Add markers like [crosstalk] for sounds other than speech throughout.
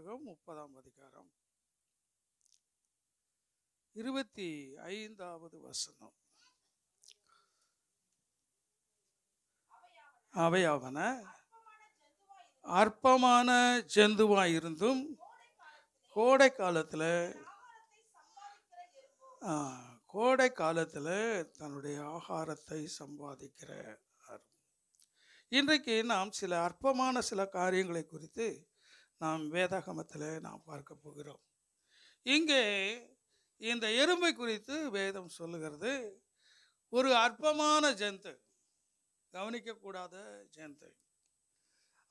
புஸ்தகம் முப்பதாம் அதிகாரம் இருபத்தி ஐந்தாவது வசனம் அவையாவன அற்பமான ஜந்துவாக இருந்தும் கோடை காலத்தில் கோடை காலத்தில் தன்னுடைய ஆகாரத்தை சம்பாதிக்கிற இன்றைக்கு நாம் சில அற்பமான சில காரியங்களை குறித்து நாம் வேதாகமத்தில் நாம் பார்க்க போகிறோம் இங்கே இந்த எறும்பை குறித்து வேதம் சொல்லுகிறது ஒரு அற்பமான ஜந்து கவனிக்கக்கூடாத ஜந்து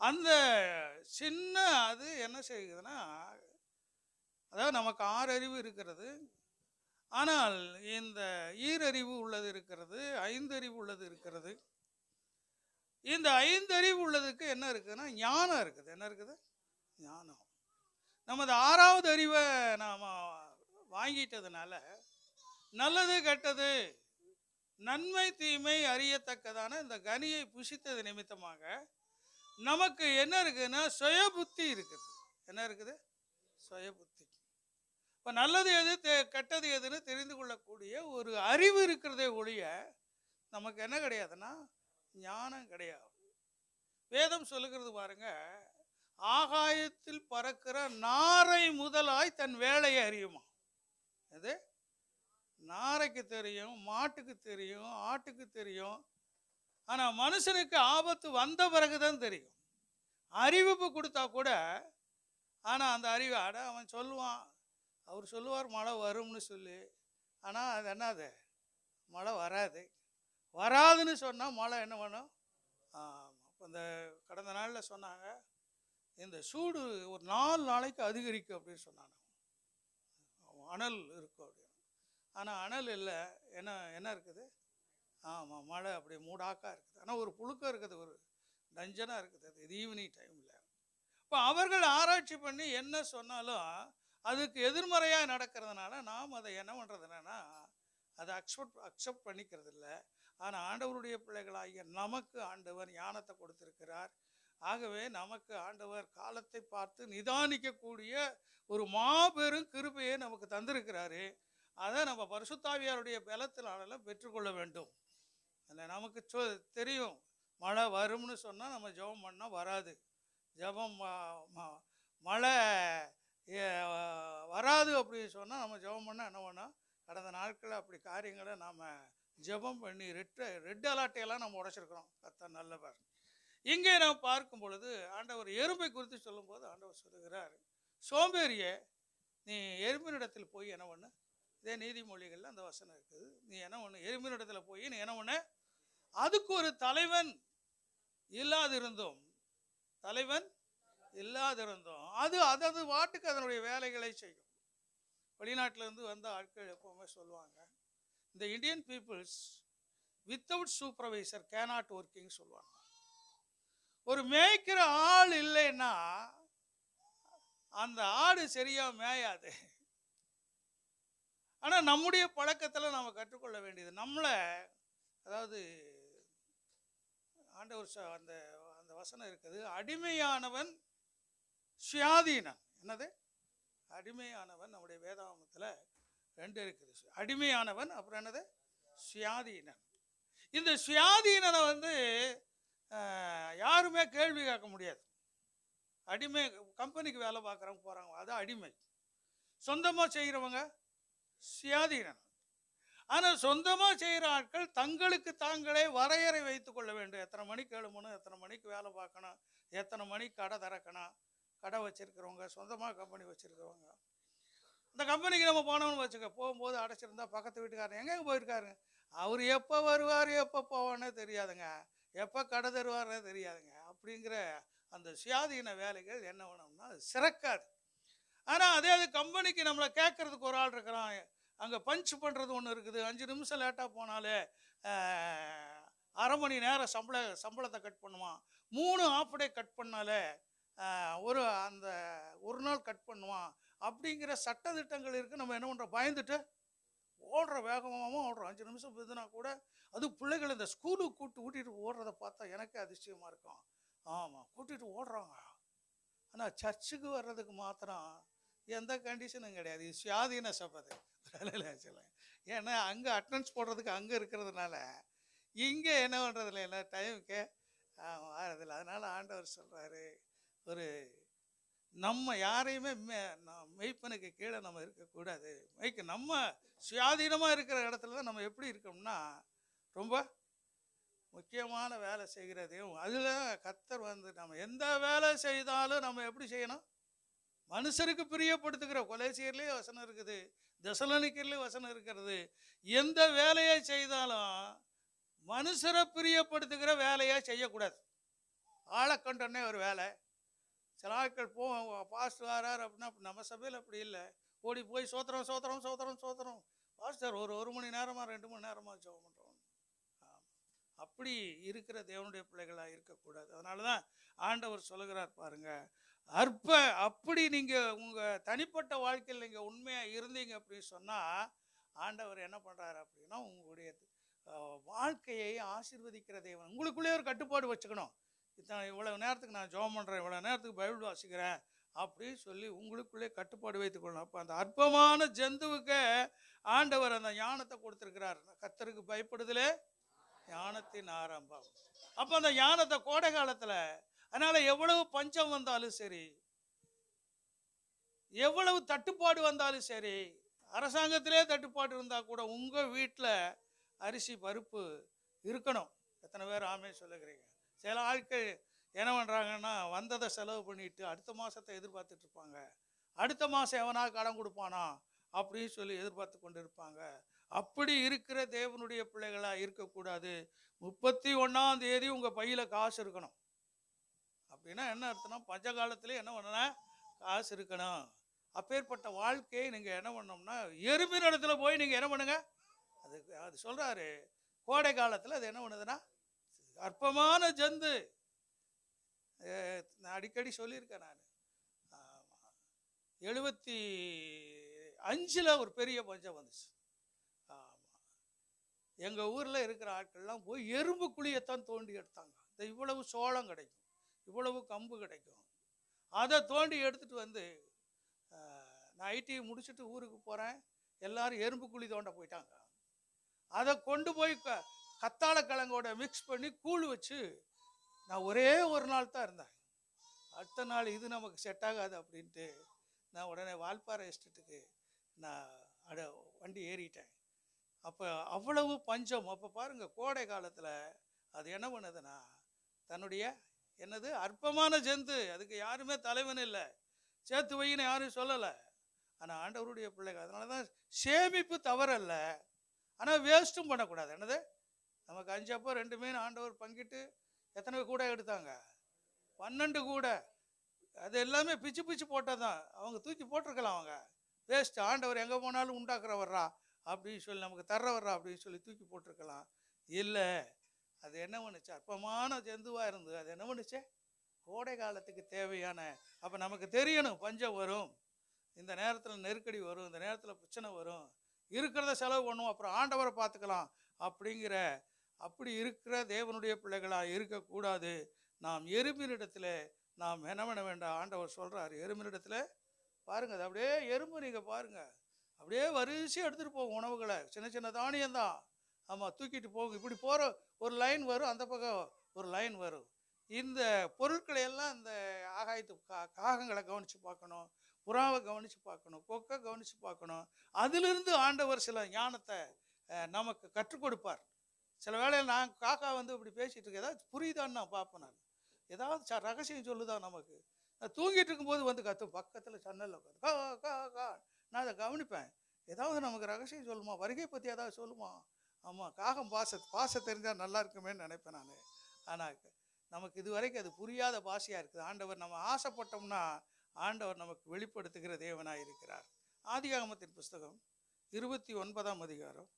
அந்த சின்ன அது என்ன செய்யுதுன்னா அதாவது நமக்கு ஆறு அறிவு இருக்கிறது ஆனால் இந்த ஈரறிவு உள்ளது இருக்கிறது ஐந்தறிவு உள்ளது இருக்கிறது இந்த ஐந்தறிவு உள்ளதுக்கு என்ன இருக்குதுன்னா ஞானம் இருக்குது என்ன இருக்குது ஞானம் நமது ஆறாவது அறிவை நாம் வாங்கிட்டதுனால நல்லது கெட்டது நன்மை தீமை அறியத்தக்கதான இந்த கனியை புசித்தது நிமித்தமாக நமக்கு என்ன இருக்குதுன்னா சுய புத்தி இருக்குது என்ன இருக்குது சுய புத்தி இப்போ நல்லது எது தெ கெட்டது எதுன்னு தெரிந்து கொள்ளக்கூடிய ஒரு அறிவு இருக்கிறதே ஒழிய நமக்கு என்ன கிடையாதுன்னா ஞானம் கிடையாது வேதம் சொல்லுகிறது பாருங்கள் ஆகாயத்தில் பறக்கிற நாரை முதலாய் தன் வேலையை அறியுமா அது நாரைக்கு தெரியும் மாட்டுக்கு தெரியும் ஆட்டுக்கு தெரியும் ஆனால் மனுஷனுக்கு ஆபத்து வந்த பிறகு தான் தெரியும் அறிவிப்பு கொடுத்தா கூட ஆனால் அந்த அறிவு அட அவன் சொல்லுவான் அவர் சொல்லுவார் மழை வரும்னு சொல்லி ஆனால் அது என்னது மழை வராது வராதுன்னு சொன்னால் மழை என்ன பண்ணும் அந்த இப்போ இந்த கடந்த நாளில் சொன்னாங்க இந்த சூடு ஒரு நாலு நாளைக்கு அதிகரிக்கும் அப்படின்னு சொன்னாங்க அனல் இருக்கும் அப்படின்னு ஆனால் அனல் இல்லை என்ன என்ன இருக்குது ஆமாம் மழை அப்படியே மூடாக்காக இருக்குது ஆனால் ஒரு புழுக்கம் இருக்குது ஒரு டஞ்சனாக இருக்குது அது ஈவினிங் டைமில் இப்போ அவர்கள் ஆராய்ச்சி பண்ணி என்ன சொன்னாலும் அதுக்கு எதிர்மறையாக நடக்கிறதுனால நாம் அதை என்ன பண்ணுறது என்னென்னா அதை அக்செப்ட் அக்செப்ட் பண்ணிக்கிறது இல்லை ஆனால் ஆண்டவருடைய பிள்ளைகளாகிய நமக்கு ஆண்டவர் ஞானத்தை கொடுத்துருக்கிறார் ஆகவே நமக்கு ஆண்டவர் காலத்தை பார்த்து நிதானிக்கக்கூடிய ஒரு மாபெரும் கிருபையை நமக்கு தந்திருக்கிறாரு அதை நம்ம பரிசுத்தாவியாருடைய பலத்தினால பெற்றுக்கொள்ள வேண்டும் அதில் நமக்கு சொ தெரியும் மழை வரும்னு சொன்னால் நம்ம ஜபம் பண்ணால் வராது ஜபம் மழை வராது அப்படின்னு சொன்னால் நம்ம ஜபம் பண்ணால் என்ன பண்ணால் கடந்த நாட்களில் அப்படி காரியங்களை நாம் ஜபம் பண்ணி ரெட்டு ரெட் அலாட்டையெல்லாம் நம்ம உடச்சிருக்கிறோம் கத்த நல்லவர் இங்கே நாம் பார்க்கும் பொழுது ஆண்டவர் எறும்பை குறித்து சொல்லும்போது ஆண்டவர் சொல்லுகிறார் சோம்பேறிய நீ எறும்பினிடத்தில் போய் என்ன பண்ணு இதே நீதிமொழிகளில் அந்த வசனம் இருக்குது நீ என்ன ஒன்று எறும்பினிடத்தில் போய் நீ என்ன ஒன்று அதுக்கு ஒரு தலைவன் இல்லாதிருந்தோம் தலைவன் இல்லாதிருந்தோம் அது அதது வாட்டுக்கு அதனுடைய வேலைகளை செய்யும் வெளிநாட்டிலேருந்து வந்த ஆட்கள் எப்போவுமே சொல்லுவாங்க இந்த Indian peoples without supervisor cannot working சொல்லுவாங்க ஒரு மேய்க்கிற ஆள் இல்லைன்னா அந்த ஆடு சரியா மேயாது ஆனால் நம்முடைய பழக்கத்தில் நம்ம கற்றுக்கொள்ள வேண்டியது நம்மளை அதாவது ஒரு அந்த அந்த வசனம் இருக்குது அடிமையானவன் சுயாதீனன் என்னது அடிமையானவன் நம்முடைய வேதாமத்தில் ரெண்டு இருக்குது அடிமையானவன் அப்புறம் என்னது சுயாதீனன் இந்த சுயாதீனனை வந்து யாருமே கேள்வி கேட்க முடியாது அடிமை கம்பெனிக்கு வேலை பார்க்குறவங்க போகிறாங்க அது அடிமை சொந்தமாக செய்கிறவங்க சுயாதீனம் ஆனால் சொந்தமாக செய்கிற ஆட்கள் தங்களுக்கு தாங்களே வரையறை வைத்து கொள்ள வேண்டும் எத்தனை மணிக்கு எழுமணும் எத்தனை மணிக்கு வேலை பார்க்கணும் எத்தனை மணிக்கு கடை திறக்கணும் கடை வச்சுருக்கிறவங்க சொந்தமாக கம்பெனி வச்சுருக்கிறவங்க இந்த கம்பெனிக்கு நம்ம போனோம்னு வச்சுக்க போகும்போது அடைச்சிருந்தா பக்கத்து வீட்டுக்காரன் எங்கே போயிருக்காருங்க அவர் எப்போ வருவார் எப்போ போவான்னு தெரியாதுங்க எப்போ கடை தருவாரே தெரியாதுங்க அப்படிங்கிற அந்த சுயாதீன வேலைகள் என்ன வேணும்னா அது சிறக்காது ஆனால் அதே அது கம்பெனிக்கு நம்மளை கேட்குறதுக்கு ஒரு ஆள் இருக்கிறான் அங்கே பஞ்ச் பண்ணுறது ஒன்று இருக்குது அஞ்சு நிமிஷம் லேட்டாக போனாலே அரை மணி நேரம் சம்பள சம்பளத்தை கட் பண்ணுவான் மூணு ஆஃப் டே கட் பண்ணாலே ஒரு அந்த ஒரு நாள் கட் பண்ணுவான் அப்படிங்கிற சட்டத்திட்டங்கள் இருக்குது நம்ம என்ன பண்ணுறோம் பயந்துட்டு ஓடுற வேகமாக ஓடுறோம் அஞ்சு நிமிஷம் விதுனா கூட அது பிள்ளைகள் இந்த ஸ்கூலுக்கு கூப்பிட்டு கூட்டிகிட்டு ஓடுறத பார்த்தா எனக்கே அதிசயமாக இருக்கும் ஆமாம் கூட்டிகிட்டு ஓடுறாங்க ஆனால் சர்ச்சுக்கு வர்றதுக்கு மாத்திரம் எந்த கண்டிஷனும் கிடையாது சுயாதீன சபது ஏன்னா அங்கே அட்டன்ஸ் போடுறதுக்கு அங்கே இருக்கிறதுனால இங்கே என்ன பண்ணுறதில்ல என்ன டைமுக்கு ஆமாம் ஆறதில்லை அதனால் ஆண்டவர் சொல்கிறாரு ஒரு நம்ம யாரையுமே மே மெய்ப்பனுக்கு கீழே நம்ம இருக்கக்கூடாது மெய்க்கு நம்ம சுயாதீனமாக இருக்கிற இடத்துல தான் நம்ம எப்படி இருக்கோம்னா ரொம்ப முக்கியமான வேலை செய்கிறதையும் அதில் கத்தர் வந்து நம்ம எந்த வேலை செய்தாலும் நம்ம எப்படி செய்யணும் மனுஷருக்கு பிரியப்படுத்துகிற கொலேசியர்லேயே வசனம் இருக்குது தசலனிக்கர்லேயும் வசனம் இருக்கிறது எந்த வேலையை செய்தாலும் மனுஷரை பிரியப்படுத்துகிற வேலையாக செய்யக்கூடாது ஆளை கொண்டோடனே ஒரு வேலை சில ஆட்கள் போவோம் பாஸ்ட் வாரார் அப்படின்னா நம்ம சபையில் அப்படி இல்லை ஓடி போய் சோத்திரம் சோத்திரம் சோத்திரம் சோத்திரம் பாஸ்டர் ஒரு ஒரு மணி நேரமாக ரெண்டு மணி நேரமாக ஜோம் பண்ணுறோம் அப்படி இருக்கிற தேவனுடைய பிள்ளைகளாக இருக்கக்கூடாது அதனால தான் ஆண்டவர் சொல்லுகிறார் பாருங்க அற்ப அப்படி நீங்கள் உங்கள் தனிப்பட்ட வாழ்க்கையில் நீங்கள் உண்மையாக இருந்தீங்க அப்படின்னு சொன்னால் ஆண்டவர் என்ன பண்ணுறாரு அப்படின்னா உங்களுடைய வாழ்க்கையை ஆசிர்வதிக்கிற தேவன் உங்களுக்குள்ளே ஒரு கட்டுப்பாடு வச்சுக்கணும் இத்தனை இவ்வளவு நேரத்துக்கு நான் ஜோம் பண்ணுறேன் இவ்வளோ நேரத்துக்கு பைபிள் வாசிக்கிறேன் அப்படின்னு சொல்லி உங்களுக்குள்ளே கட்டுப்பாடு கொள்ளணும் அப்போ அந்த அற்பமான ஜந்துவுக்கு ஆண்டவர் அந்த ஞானத்தை கொடுத்துருக்கிறார் கத்தருக்கு பயப்படுதலே ஞானத்தின் ஆரம்பம் அப்போ அந்த ஞானத்தை கோடை காலத்தில் அதனால் எவ்வளவு பஞ்சம் வந்தாலும் சரி எவ்வளவு தட்டுப்பாடு வந்தாலும் சரி அரசாங்கத்திலே தட்டுப்பாடு இருந்தால் கூட உங்கள் வீட்டில் அரிசி பருப்பு இருக்கணும் எத்தனை பேர் ஆமே சொல்லுகிறீங்க சில ஆட்கள் என்ன பண்ணுறாங்கன்னா வந்ததை செலவு பண்ணிவிட்டு அடுத்த மாதத்தை எதிர்பார்த்துட்ருப்பாங்க அடுத்த மாதம் எவனா கடன் கொடுப்பானா அப்படின்னு சொல்லி எதிர்பார்த்து கொண்டு இருப்பாங்க அப்படி இருக்கிற தேவனுடைய பிள்ளைகளாக இருக்கக்கூடாது முப்பத்தி ஒன்றாம் தேதி உங்கள் பையில் காசு இருக்கணும் அப்படின்னா என்ன அர்த்தம்னா பஞ்ச காலத்துலேயே என்ன பண்ணணும் காசு இருக்கணும் அப்பேற்பட்ட வாழ்க்கையை நீங்கள் என்ன பண்ணோம்னா எறும்பின் இடத்துல போய் நீங்கள் என்ன பண்ணுங்கள் அதுக்கு அது சொல்கிறாரு கோடை காலத்தில் அது என்ன பண்ணுதுன்னா இது ஜந்து நான் அடிக்கடி சொல்லியிருக்கேன் நான் எழுபத்தி அஞ்சில் ஒரு பெரிய பஞ்சம் வந்துச்சு ஆமாம் எங்கள் ஊரில் இருக்கிற ஆட்கள்லாம் போய் எறும்பு குழியைத்தான் தோண்டி எடுத்தாங்க இந்த இவ்வளவு சோளம் கிடைக்கும் இவ்வளவு கம்பு கிடைக்கும் அதை தோண்டி எடுத்துகிட்டு வந்து நான் ஐடியை முடிச்சுட்டு ஊருக்கு போகிறேன் எல்லாரும் எறும்பு குழி தோண்ட போயிட்டாங்க அதை கொண்டு போய் கத்தாழ கிழங்கோட மிக்ஸ் பண்ணி கூழ் வச்சு நான் ஒரே ஒரு நாள் தான் இருந்தேன் அடுத்த நாள் இது நமக்கு செட் ஆகாது அப்படின்ட்டு நான் உடனே வால்பாறை இஷ்டத்துக்கு நான் அட வண்டி ஏறிட்டேன் அப்போ அவ்வளவு பஞ்சம் அப்போ பாருங்கள் கோடை காலத்தில் அது என்ன பண்ணுதுன்னா தன்னுடைய என்னது அற்பமான ஜந்து அதுக்கு யாருமே தலைவன் இல்லை சேர்த்து வையின்னு யாரும் சொல்லலை ஆனால் ஆண்டவருடைய பிள்ளைகள் அதனால தான் சேமிப்பு தவறல்ல ஆனால் வேஸ்ட்டும் பண்ணக்கூடாது என்னது நமக்கு அஞ்சப்போ ரெண்டு மீன் ஆண்டவர் பங்கிட்டு எத்தனை கூட எடுத்தாங்க பன்னெண்டு கூட அது எல்லாமே பிச்சு பிச்சு போட்டால் தான் அவங்க தூக்கி போட்டிருக்கலாம் அவங்க வேஸ்ட் ஆண்டவர் எங்கே போனாலும் உண்டாக்குறவர்றா அப்படின்னு சொல்லி நமக்கு தர்றவர்றா அப்படின்னு சொல்லி தூக்கி போட்டிருக்கலாம் இல்லை அது என்ன பண்ணுச்சு அற்பமான ஜந்துவாக இருந்தது அது என்ன பண்ணுச்சு கோடை காலத்துக்கு தேவையான அப்போ நமக்கு தெரியணும் பஞ்சம் வரும் இந்த நேரத்தில் நெருக்கடி வரும் இந்த நேரத்தில் பிரச்சனை வரும் இருக்கிறத செலவு பண்ணுவோம் அப்புறம் ஆண்டவரை பார்த்துக்கலாம் அப்படிங்கிற அப்படி இருக்கிற தேவனுடைய பிள்ளைகளாக இருக்கக்கூடாது நாம் எறும்பினிடத்தில் நாம் என்ன வேண்டாம் ஆண்டவர் சொல்கிறார் எறும்பினிடத்தில் பாருங்கள் அது அப்படியே எறும்பு நீங்கள் பாருங்கள் அப்படியே வரிசையாக எடுத்துகிட்டு போகும் உணவுகளை சின்ன சின்ன தானியம் தான் ஆமாம் தூக்கிட்டு போகும் இப்படி போகிற ஒரு லைன் வரும் அந்த பக்கம் ஒரு லைன் வரும் இந்த பொருட்களை எல்லாம் இந்த ஆகாயத்து கா காகங்களை கவனித்து பார்க்கணும் புறாவை கவனித்து பார்க்கணும் கொக்கை கவனித்து பார்க்கணும் அதிலிருந்து ஆண்டவர் சில ஞானத்தை நமக்கு கற்றுக் கொடுப்பார் சில வேளையில் நான் காக்கா வந்து இப்படி பேசிகிட்டு இருக்கேன் ஏதாவது புரியுதான்னு நான் பார்ப்பேன் நான் ஏதாவது ரகசியம் சொல்லுதான் நமக்கு நான் தூங்கிட்டு இருக்கும்போது வந்து கற்று பக்கத்தில் சன்னலில் உட்காந்து கா கா கா நான் அதை கவனிப்பேன் ஏதாவது நமக்கு ரகசியம் சொல்லுமா வருகை பற்றி ஏதாவது சொல்லுமா ஆமாம் காகம் பாச பாச தெரிஞ்சால் நல்லா இருக்குமேன்னு நினைப்பேன் நான் ஆனால் நமக்கு இது வரைக்கும் அது புரியாத பாஷையாக இருக்குது ஆண்டவர் நம்ம ஆசைப்பட்டோம்னா ஆண்டவர் நமக்கு வெளிப்படுத்துகிற தேவனாக இருக்கிறார் ஆதிகாமத்தின் புஸ்தகம் இருபத்தி ஒன்பதாம் அதிகாரம்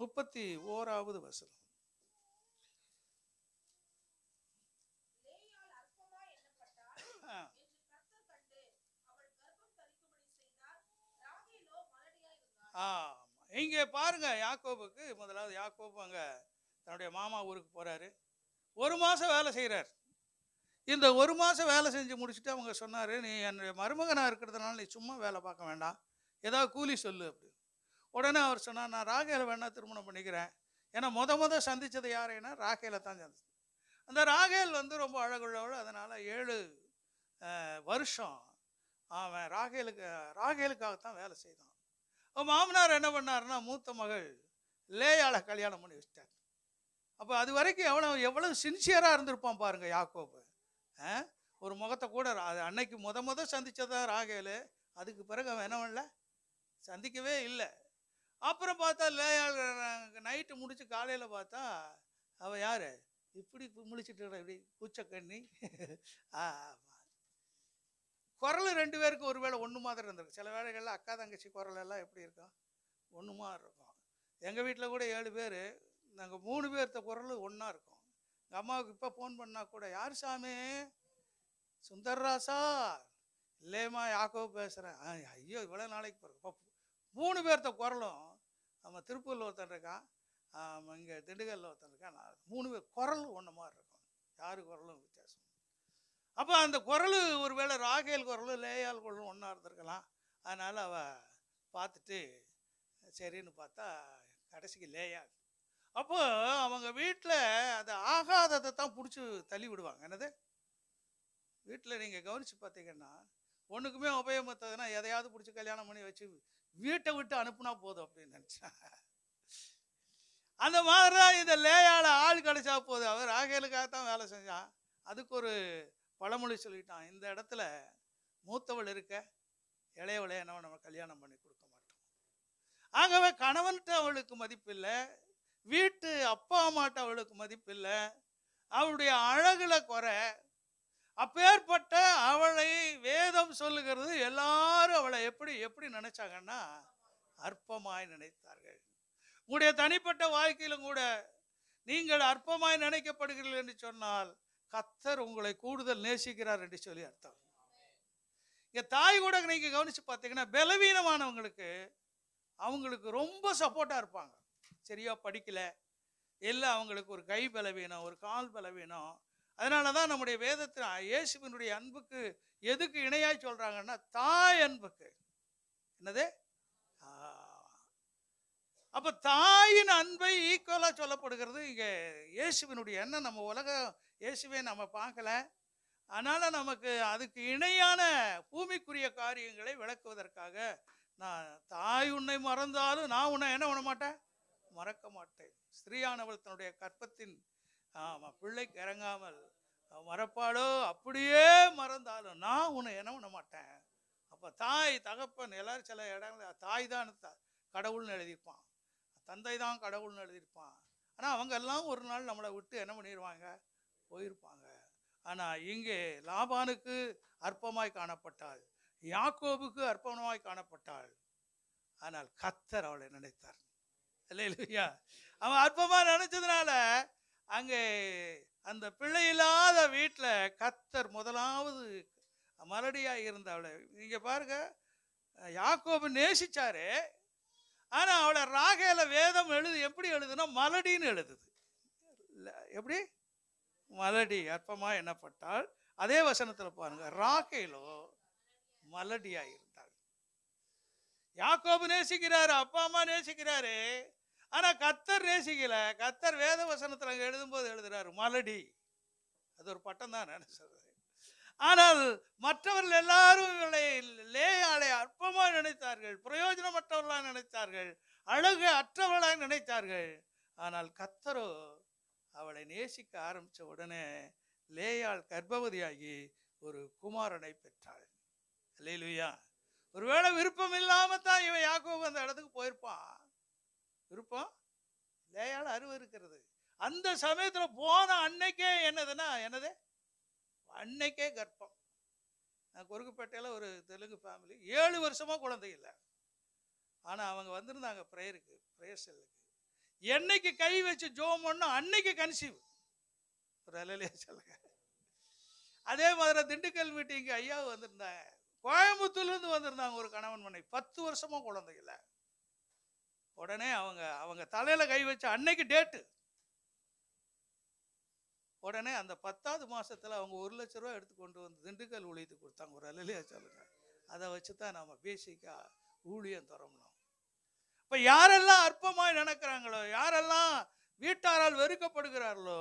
முப்பத்தி ஓராவது வசனம் இங்கே பாருங்கள் யாக்கோபுக்கு முதலாவது யாக்கோபு அங்கே தன்னுடைய மாமா ஊருக்கு போகிறாரு ஒரு மாதம் வேலை செய்கிறார் இந்த ஒரு மாதம் வேலை செஞ்சு முடிச்சுட்டு அவங்க சொன்னார் நீ என்னுடைய மருமகனாக இருக்கிறதுனால நீ சும்மா வேலை பார்க்க வேண்டாம் ஏதாவது கூலி சொல்லு அப்படி உடனே அவர் சொன்னார் நான் ராகேல வேணா திருமணம் பண்ணிக்கிறேன் ஏன்னா முத முத சந்தித்தது யாரேன்னா ராகேல தான் சந்திச்சது அந்த ராகேல் வந்து ரொம்ப அழகுள்ளவள் அதனால் ஏழு வருஷம் அவன் ராகேலுக்கு ராகேலுக்காகத்தான் வேலை செய்தான் மாமனார் என்ன பண்ணாருன்னா மூத்த மகள் லேயாளை கல்யாணம் பண்ணி வச்சிட்டார் அப்போ அது வரைக்கும் எவ்வளோ எவ்வளோ சின்சியராக இருந்திருப்பான் பாருங்கள் யாக்கோப்பு ஒரு முகத்தை கூட அது அன்னைக்கு முத முத சந்தித்ததா ராகேலு அதுக்கு பிறகு அவன் என்ன பண்ணல சந்திக்கவே இல்லை அப்புறம் பார்த்தா லேயாள் நைட்டு முடித்து காலையில் பார்த்தா அவன் யார் இப்படி முழிச்சிட்டு இப்படி ஆ குரல் ரெண்டு பேருக்கு ஒரு வேளை ஒன்று மாதிரி இருந்திருக்கு சில வேளைகளில் அக்கா தங்கச்சி குரல் எல்லாம் எப்படி இருக்கும் ஒன்று மாதிரி இருக்கும் எங்கள் வீட்டில் கூட ஏழு பேர் நாங்கள் மூணு பேர்த்த குரல் ஒன்றா இருக்கும் எங்கள் அம்மாவுக்கு இப்போ ஃபோன் பண்ணால் கூட யார் சாமி சுந்தர்ராசா இல்லையம்மா யாக்கோ பேசுகிறேன் ஐயோ இவ்வளோ நாளைக்கு பிறகு மூணு பேர்த்த குரலும் நம்ம திருப்பூரில் ஒருத்தன் இருக்கான் இங்கே திண்டுக்கல்ல ஒருத்தன் இருக்கான் நான் மூணு பேர் குரல் ஒன்று மாதிரி இருக்கும் யார் குரலும் வித்தியாசம் அப்போ அந்த குரல் ஒரு வேளை ராகேல் குரல் லேயால் குரலும் ஒன்றா இருந்திருக்கலாம் அதனால் அவள் பார்த்துட்டு சரின்னு பார்த்தா கடைசிக்கு லேயா அப்போ அவங்க வீட்டில் அது ஆகாததை தான் பிடிச்சி தள்ளி விடுவாங்க என்னது வீட்டில் நீங்கள் கவனித்து பார்த்தீங்கன்னா ஒன்றுக்குமே உபயோகத்ததுன்னா எதையாவது பிடிச்சி கல்யாணம் பண்ணி வச்சு வீட்டை விட்டு அனுப்புனா போதும் அப்படின்னு நினச்சேன் அந்த மாதிரி தான் இந்த லேயால் ஆள் கிடைச்சா போதும் அவர் ராகேலுக்காக தான் வேலை செஞ்சான் அதுக்கு ஒரு பழமொழி சொல்லிட்டான் இந்த இடத்துல மூத்தவள் இருக்க இளையவளை என்ன நம்ம கல்யாணம் பண்ணி கொடுக்க மாட்டோம் ஆகவே கணவன்கிட்ட அவளுக்கு மதிப்பு இல்லை வீட்டு அப்பா அம்மாட்ட அவளுக்கு மதிப்பு இல்லை அவளுடைய அழகில் குறை அப்பேற்பட்ட அவளை வேதம் சொல்லுகிறது எல்லாரும் அவளை எப்படி எப்படி நினைச்சாங்கன்னா அற்பமாய் நினைத்தார்கள் உங்களுடைய தனிப்பட்ட வாழ்க்கையிலும் கூட நீங்கள் அற்பமாய் நினைக்கப்படுகிறீர்கள் என்று சொன்னால் கத்தர் உங்களை கூடுதல் நேசிக்கிறார் என்று சொல்லி அர்த்தம் இங்க தாய் கூட நீங்கள் கவனிச்சு பார்த்தீங்கன்னா பலவீனமானவங்களுக்கு அவங்களுக்கு ரொம்ப சப்போர்ட்டாக இருப்பாங்க சரியா படிக்கலை இல்லை அவங்களுக்கு ஒரு கை பலவீனம் ஒரு கால் பலவீனம் அதனால தான் நம்முடைய வேதத்தில் இயேசுவினுடைய அன்புக்கு எதுக்கு இணையாய் சொல்கிறாங்கன்னா தாய் அன்புக்கு என்னது அப்போ தாயின் அன்பை ஈக்குவலாக சொல்லப்படுகிறது இங்கே இயேசுவினுடைய என்ன நம்ம உலக இயேசுவே நம்ம பார்க்கல அதனால் நமக்கு அதுக்கு இணையான பூமிக்குரிய காரியங்களை விளக்குவதற்காக நான் தாய் உன்னை மறந்தாலும் நான் உன்னை என்ன பண்ண மாட்டேன் மறக்க மாட்டேன் ஸ்ரீயானவள் தன்னுடைய கற்பத்தின் ஆமாம் பிள்ளைக்கு இறங்காமல் மறப்பாளோ அப்படியே மறந்தாலும் நான் உன்னை என்ன பண்ண மாட்டேன் அப்போ தாய் தகப்பன் எல்லாரும் சில இடங்களில் தாய் தான் கடவுள்னு எழுதியிருப்பான் தந்தை தான் கடவுள்னு எழுதியிருப்பான் ஆனால் அவங்க எல்லாம் ஒரு நாள் நம்மளை விட்டு என்ன பண்ணிடுவாங்க போயிருப்பாங்க ஆனால் இங்கே லாபானுக்கு அற்பமாய் காணப்பட்டாள் யாக்கோபுக்கு அற்பமாய் காணப்பட்டாள் ஆனால் கத்தர் அவளை நினைத்தார் இல்லையா அவன் அற்பமாக நினைச்சதுனால அங்கே அந்த பிள்ளை இல்லாத வீட்டில் கத்தர் முதலாவது மலடியாக இருந்த அவளை நீங்கள் பாருங்க யாக்கோபு நேசிச்சாரு ஆனால் அவளை ராகையில் வேதம் எழுது எப்படி எழுதுனா மலடின்னு எழுதுது எப்படி மலடி அற்பமாக என்னப்பட்டால் அதே வசனத்தில் பாருங்க ராகையிலோ மலடியாக இருந்தாள் யாக்கோபு நேசிக்கிறாரு அப்பா அம்மா நேசிக்கிறாரு ஆனால் கத்தர் நேசிக்கல கத்தர் வேத வசனத்தில் அங்கே எழுதும்போது எழுதுறாரு மலடி அது ஒரு பட்டம் தான் நினைச்சது ஆனால் மற்றவர்கள் எல்லாரும் இவர்களை லேயாலை அற்பமாக நினைத்தார்கள் பிரயோஜனமற்றவர்களாக நினைத்தார்கள் அழகு அற்றவர்களாக நினைத்தார்கள் ஆனால் கத்தரோ அவளை நேசிக்க ஆரம்பித்த உடனே லேயாள் கர்ப்பவதியாகி ஒரு குமாரனை பெற்றாள் லேலுயா ஒருவேளை விருப்பம் இல்லாமல் தான் இவன் யாக்கோ அந்த இடத்துக்கு போயிருப்பான் விருப்பம் லேயால் அருவ இருக்கிறது அந்த சமயத்தில் போன அன்னைக்கே என்னதுன்னா என்னது அன்னைக்கே கர்ப்பம் குறுக்குப்பேட்டையில் ஒரு தெலுங்கு ஃபேமிலி ஏழு வருஷமாக குழந்தை இல்லை ஆனால் அவங்க வந்திருந்தாங்க ப்ரேயருக்கு ப்ரேயர் செல்லுக்கு என்னைக்கு கை வச்சு ஜோம் பண்ணோம் அன்னைக்கு கன்சீவ் ஒரு அலையிலே சொல்லுங்க அதே மாதிரி திண்டுக்கல் மீட்டிங்கு ஐயா வந்திருந்தாங்க கோயம்புத்தூர்லேருந்து வந்திருந்தாங்க ஒரு கணவன் மனை பத்து வருஷமாக குழந்தை இல்லை உடனே அவங்க அவங்க தலையில் கை வச்சு அன்னைக்கு டேட்டு உடனே அந்த பத்தாவது மாதத்தில் அவங்க ஒரு லட்ச ரூபா எடுத்து கொண்டு வந்து திண்டுக்கல் ஊழியத்துக்கு கொடுத்தாங்க ஒரு அலையிலேயே சொல்லுங்கள் அதை வச்சு தான் நம்ம பேசிக்காக ஊழியம் திறம்னோம் இப்போ யாரெல்லாம் அற்பமாக நினைக்கிறாங்களோ யாரெல்லாம் வீட்டாரால் வெறுக்கப்படுகிறார்களோ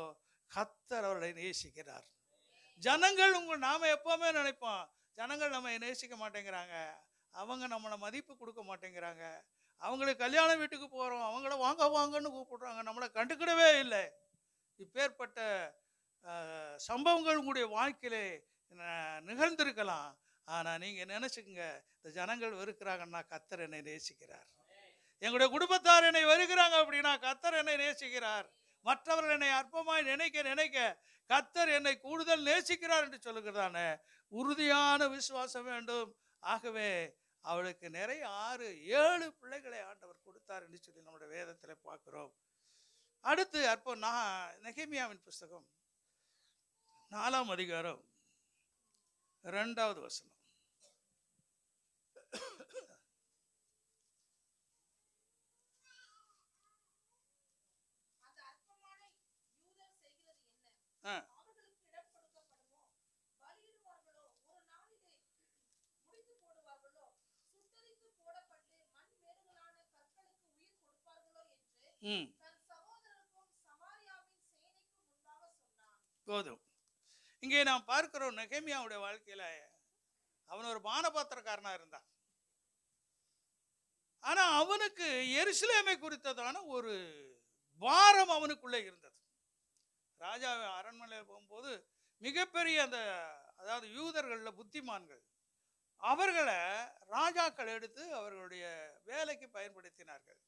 கத்தர் அவர்களை நேசிக்கிறார் ஜனங்கள் உங்கள் நாம் எப்போவுமே நினைப்போம் ஜனங்கள் நம்ம நேசிக்க மாட்டேங்கிறாங்க அவங்க நம்மளை மதிப்பு கொடுக்க மாட்டேங்கிறாங்க அவங்கள கல்யாண வீட்டுக்கு போகிறோம் அவங்கள வாங்க வாங்கன்னு கூப்பிடுறாங்க நம்மளை கண்டுக்கிடவே இல்லை இப்பேற்பட்ட சம்பவங்கள் உங்களுடைய வாழ்க்கையிலே நிகழ்ந்திருக்கலாம் ஆனால் நீங்கள் நினச்சிக்கங்க இந்த ஜனங்கள் வெறுக்கிறாங்கன்னா கத்தர் என்னை நேசிக்கிறார் எங்களுடைய குடும்பத்தார் என்னை வருகிறாங்க அப்படின்னா கத்தர் என்னை நேசிக்கிறார் மற்றவர்கள் என்னை அற்பமாய் நினைக்க நினைக்க கத்தர் என்னை கூடுதல் நேசிக்கிறார் என்று சொல்லுகிறதான உறுதியான விசுவாசம் வேண்டும் ஆகவே அவளுக்கு நிறைய ஆறு ஏழு பிள்ளைகளை ஆண்டவர் கொடுத்தார் என்று சொல்லி நம்முடைய வேதத்தில் பார்க்கிறோம் அடுத்து அற்போ நான் நெகேமியாவின் புஸ்தகம் நாலாம் அதிகாரம் ரெண்டாவது வசனம் போதும் இங்கே நாம் பார்க்கிறோம் நெகேமியாவுடைய வாழ்க்கையில் அவன் ஒரு பானபாத்திரக்காரனாக இருந்தான் ஆனால் அவனுக்கு எருசலேமை குறித்ததான ஒரு பாரம் அவனுக்குள்ளே இருந்தது ராஜா அரண்மனையில் போகும்போது மிகப்பெரிய அந்த அதாவது யூதர்களில் புத்திமான்கள் அவர்களை ராஜாக்கள் எடுத்து அவர்களுடைய வேலைக்கு பயன்படுத்தினார்கள்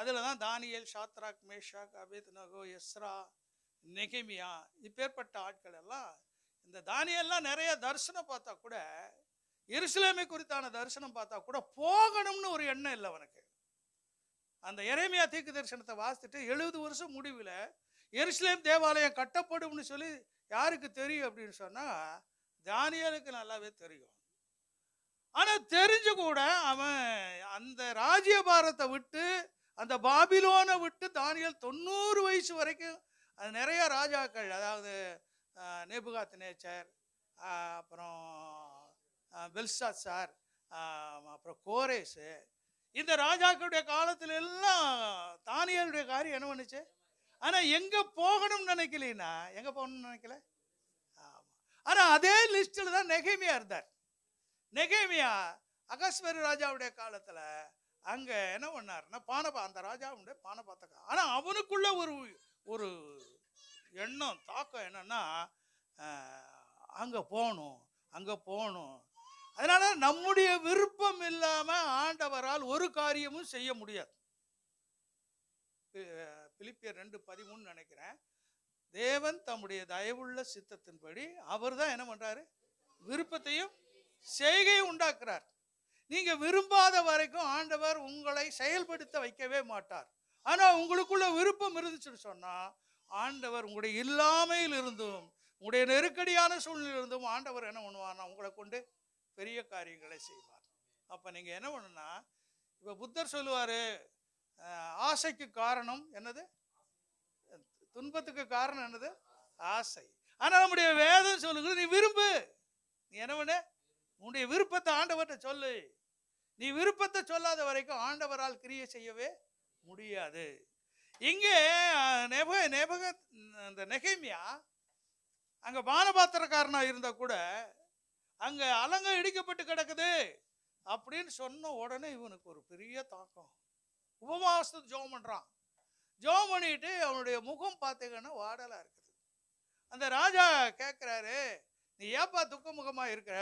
அதில் தான் Daniel Shadrach Meshach Abednego Ezra நெகிமியா இப்பேற்பட்ட ஆட்கள் எல்லாம் இந்த தானியெல்லாம் நிறைய தரிசனம் பார்த்தா கூட எருசலேமை குறித்தான தரிசனம் பார்த்தா கூட போகணும்னு ஒரு எண்ணம் இல்லை அவனுக்கு அந்த இறைமையா தீக்கு தரிசனத்தை வாசித்துட்டு எழுபது வருஷம் முடிவில் எருசலேம் தேவாலயம் கட்டப்படும்னு சொல்லி யாருக்கு தெரியும் அப்படின்னு சொன்னால் தானியலுக்கு நல்லாவே தெரியும் ஆனால் தெரிஞ்சு கூட அவன் அந்த ராஜ்யபாரத்தை விட்டு அந்த பாபிலோனை விட்டு தானியல் தொண்ணூறு வயசு வரைக்கும் அது நிறைய ராஜாக்கள் அதாவது நேபுகாத் நேச்சர் அப்புறம் பெல்சாத் சார் அப்புறம் கோரேஸு இந்த ராஜாக்களுடைய காலத்துல எல்லாம் தானியலுடைய காரியம் என்ன பண்ணுச்சு ஆனால் எங்கே போகணும்னு நினைக்கலீனா எங்கே போகணும்னு நினைக்கல ஆமாம் ஆனால் அதே லிஸ்டில் தான் நெகேமியா இருந்தார் நெகேமியா அகஸ்வரி ராஜாவுடைய காலத்தில் அங்கே என்ன பண்ணார்னா பானபா அந்த ராஜாவுடைய பானபாத்தக்கா ஆனால் அவனுக்குள்ள ஒரு ஒரு எண்ணம் தாக்கம் என்னன்னா அங்கே போகணும் அங்கே போகணும் அதனால் நம்முடைய விருப்பம் இல்லாமல் ஆண்டவரால் ஒரு காரியமும் செய்ய முடியாது பிலிப்பியர் ரெண்டு பதிமூணு நினைக்கிறேன் தேவன் தம்முடைய தயவுள்ள சித்தத்தின்படி அவர் தான் என்ன பண்ணுறாரு விருப்பத்தையும் செய்கையும் உண்டாக்குறார் நீங்கள் விரும்பாத வரைக்கும் ஆண்டவர் உங்களை செயல்படுத்த வைக்கவே மாட்டார் ஆனால் உங்களுக்குள்ள விருப்பம் இருந்துச்சுன்னு சொன்னால் ஆண்டவர் உங்களுடைய இல்லாமையில் இருந்தும் உங்களுடைய நெருக்கடியான சூழ்நிலையில் இருந்தும் ஆண்டவர் என்ன பண்ணுவார்னா உங்களை கொண்டு பெரிய காரியங்களை செய்வார் அப்போ நீங்கள் என்ன பண்ணுன்னா இப்போ புத்தர் சொல்லுவார் ஆசைக்கு காரணம் என்னது துன்பத்துக்கு காரணம் என்னது ஆசை ஆனால் நம்முடைய வேதம் சொல்லுகிறது நீ விரும்பு நீ என்ன பண்ண உன்னுடைய விருப்பத்தை ஆண்டவர்கிட்ட சொல்லு நீ விருப்பத்தை சொல்லாத வரைக்கும் ஆண்டவரால் கிரியை செய்யவே முடியாது இங்கே நெபக நெபக அந்த நெகைமியா அங்கே பானபாத்திரக்காரனாக இருந்தால் கூட அங்கே அலங்க இடிக்கப்பட்டு கிடக்குது அப்படின்னு சொன்ன உடனே இவனுக்கு ஒரு பெரிய தாக்கம் உபவாசத்துக்கு ஜோம் பண்ணுறான் ஜோம் பண்ணிட்டு அவனுடைய முகம் பார்த்தீங்கன்னா வாடலாக இருக்குது அந்த ராஜா கேட்குறாரு நீ ஏப்பா முகமாக இருக்கிற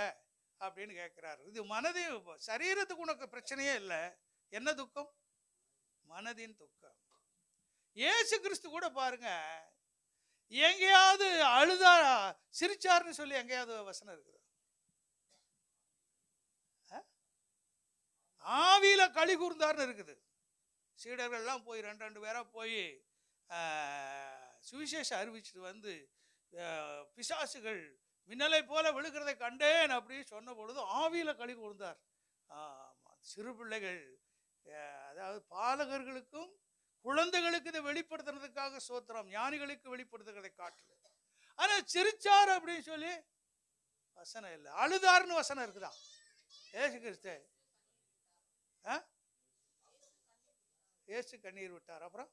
அப்படின்னு கேட்குறாரு இது மனதையும் சரீரத்துக்கு உனக்கு பிரச்சனையே இல்லை என்ன துக்கம் மனதின் துக்கம் ஏசு கிறிஸ்து கூட பாருங்க எங்கேயாவது அழுதா சிரிச்சாருன்னு சொல்லி எங்கேயாவது வசனம் இருக்குது ஆவியில களி கூர்ந்தார்னு இருக்குது சீடர்கள்லாம் போய் ரெண்டு ரெண்டு பேரா போய் சுவிசேஷம் அறிவிச்சுட்டு வந்து பிசாசுகள் மின்னலை போல விழுக்கிறதை கண்டேன் அப்படின்னு சொன்ன பொழுது ஆவியில களி கூர்ந்தார் சிறு பிள்ளைகள் அதாவது பாலகர்களுக்கும் குழந்தைகளுக்கு இதை வெளிப்படுத்துறதுக்காக சோத்திரம் ஞானிகளுக்கு வெளிப்படுத்துகிறதை காட்டல ஆனால் சிரிச்சார் அப்படின்னு சொல்லி வசனம் இல்லை அழுதாருன்னு வசனம் இருக்குதா ஏசு கிறிஸ்து ஏசு கண்ணீர் விட்டார் அப்புறம்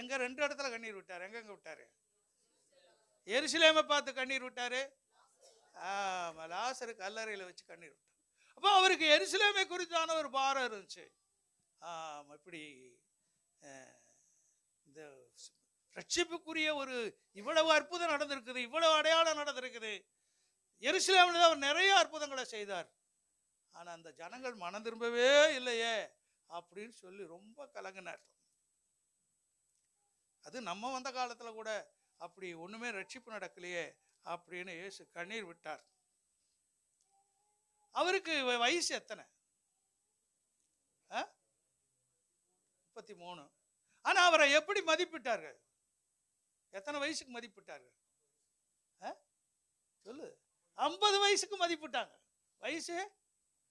எங்க ரெண்டு இடத்துல கண்ணீர் விட்டார் எங்கெங்க விட்டாரு எரிசிலேமை பார்த்து கண்ணீர் விட்டாரு லாசருக்கு கல்லறையில் வச்சு கண்ணீர் விட்டார் அப்போ அவருக்கு எரிசிலேமை குறித்தான ஒரு பாரம் இருந்துச்சு இப்படி இந்த ரட்சிப்புக்குரிய ஒரு இவ்வளவு அற்புதம் நடந்திருக்குது இவ்வளவு அடையாளம் நடந்திருக்குது எருசலேமில் அவர் நிறைய அற்புதங்களை செய்தார் ஆனால் அந்த ஜனங்கள் மனம் திரும்பவே இல்லையே அப்படின்னு சொல்லி ரொம்ப கலங்கினார் அது நம்ம வந்த காலத்தில் கூட அப்படி ஒன்றுமே ரட்சிப்பு நடக்கலையே அப்படின்னு இயேசு கண்ணீர் விட்டார் அவருக்கு வயசு எத்தனை முப்பத்தி மூணு ஆனால் அவரை எப்படி மதிப்பிட்டார்கள் எத்தனை வயசுக்கு மதிப்பிட்டார்கள் சொல்லு ஐம்பது வயசுக்கு மதிப்பிட்டாங்க வயசு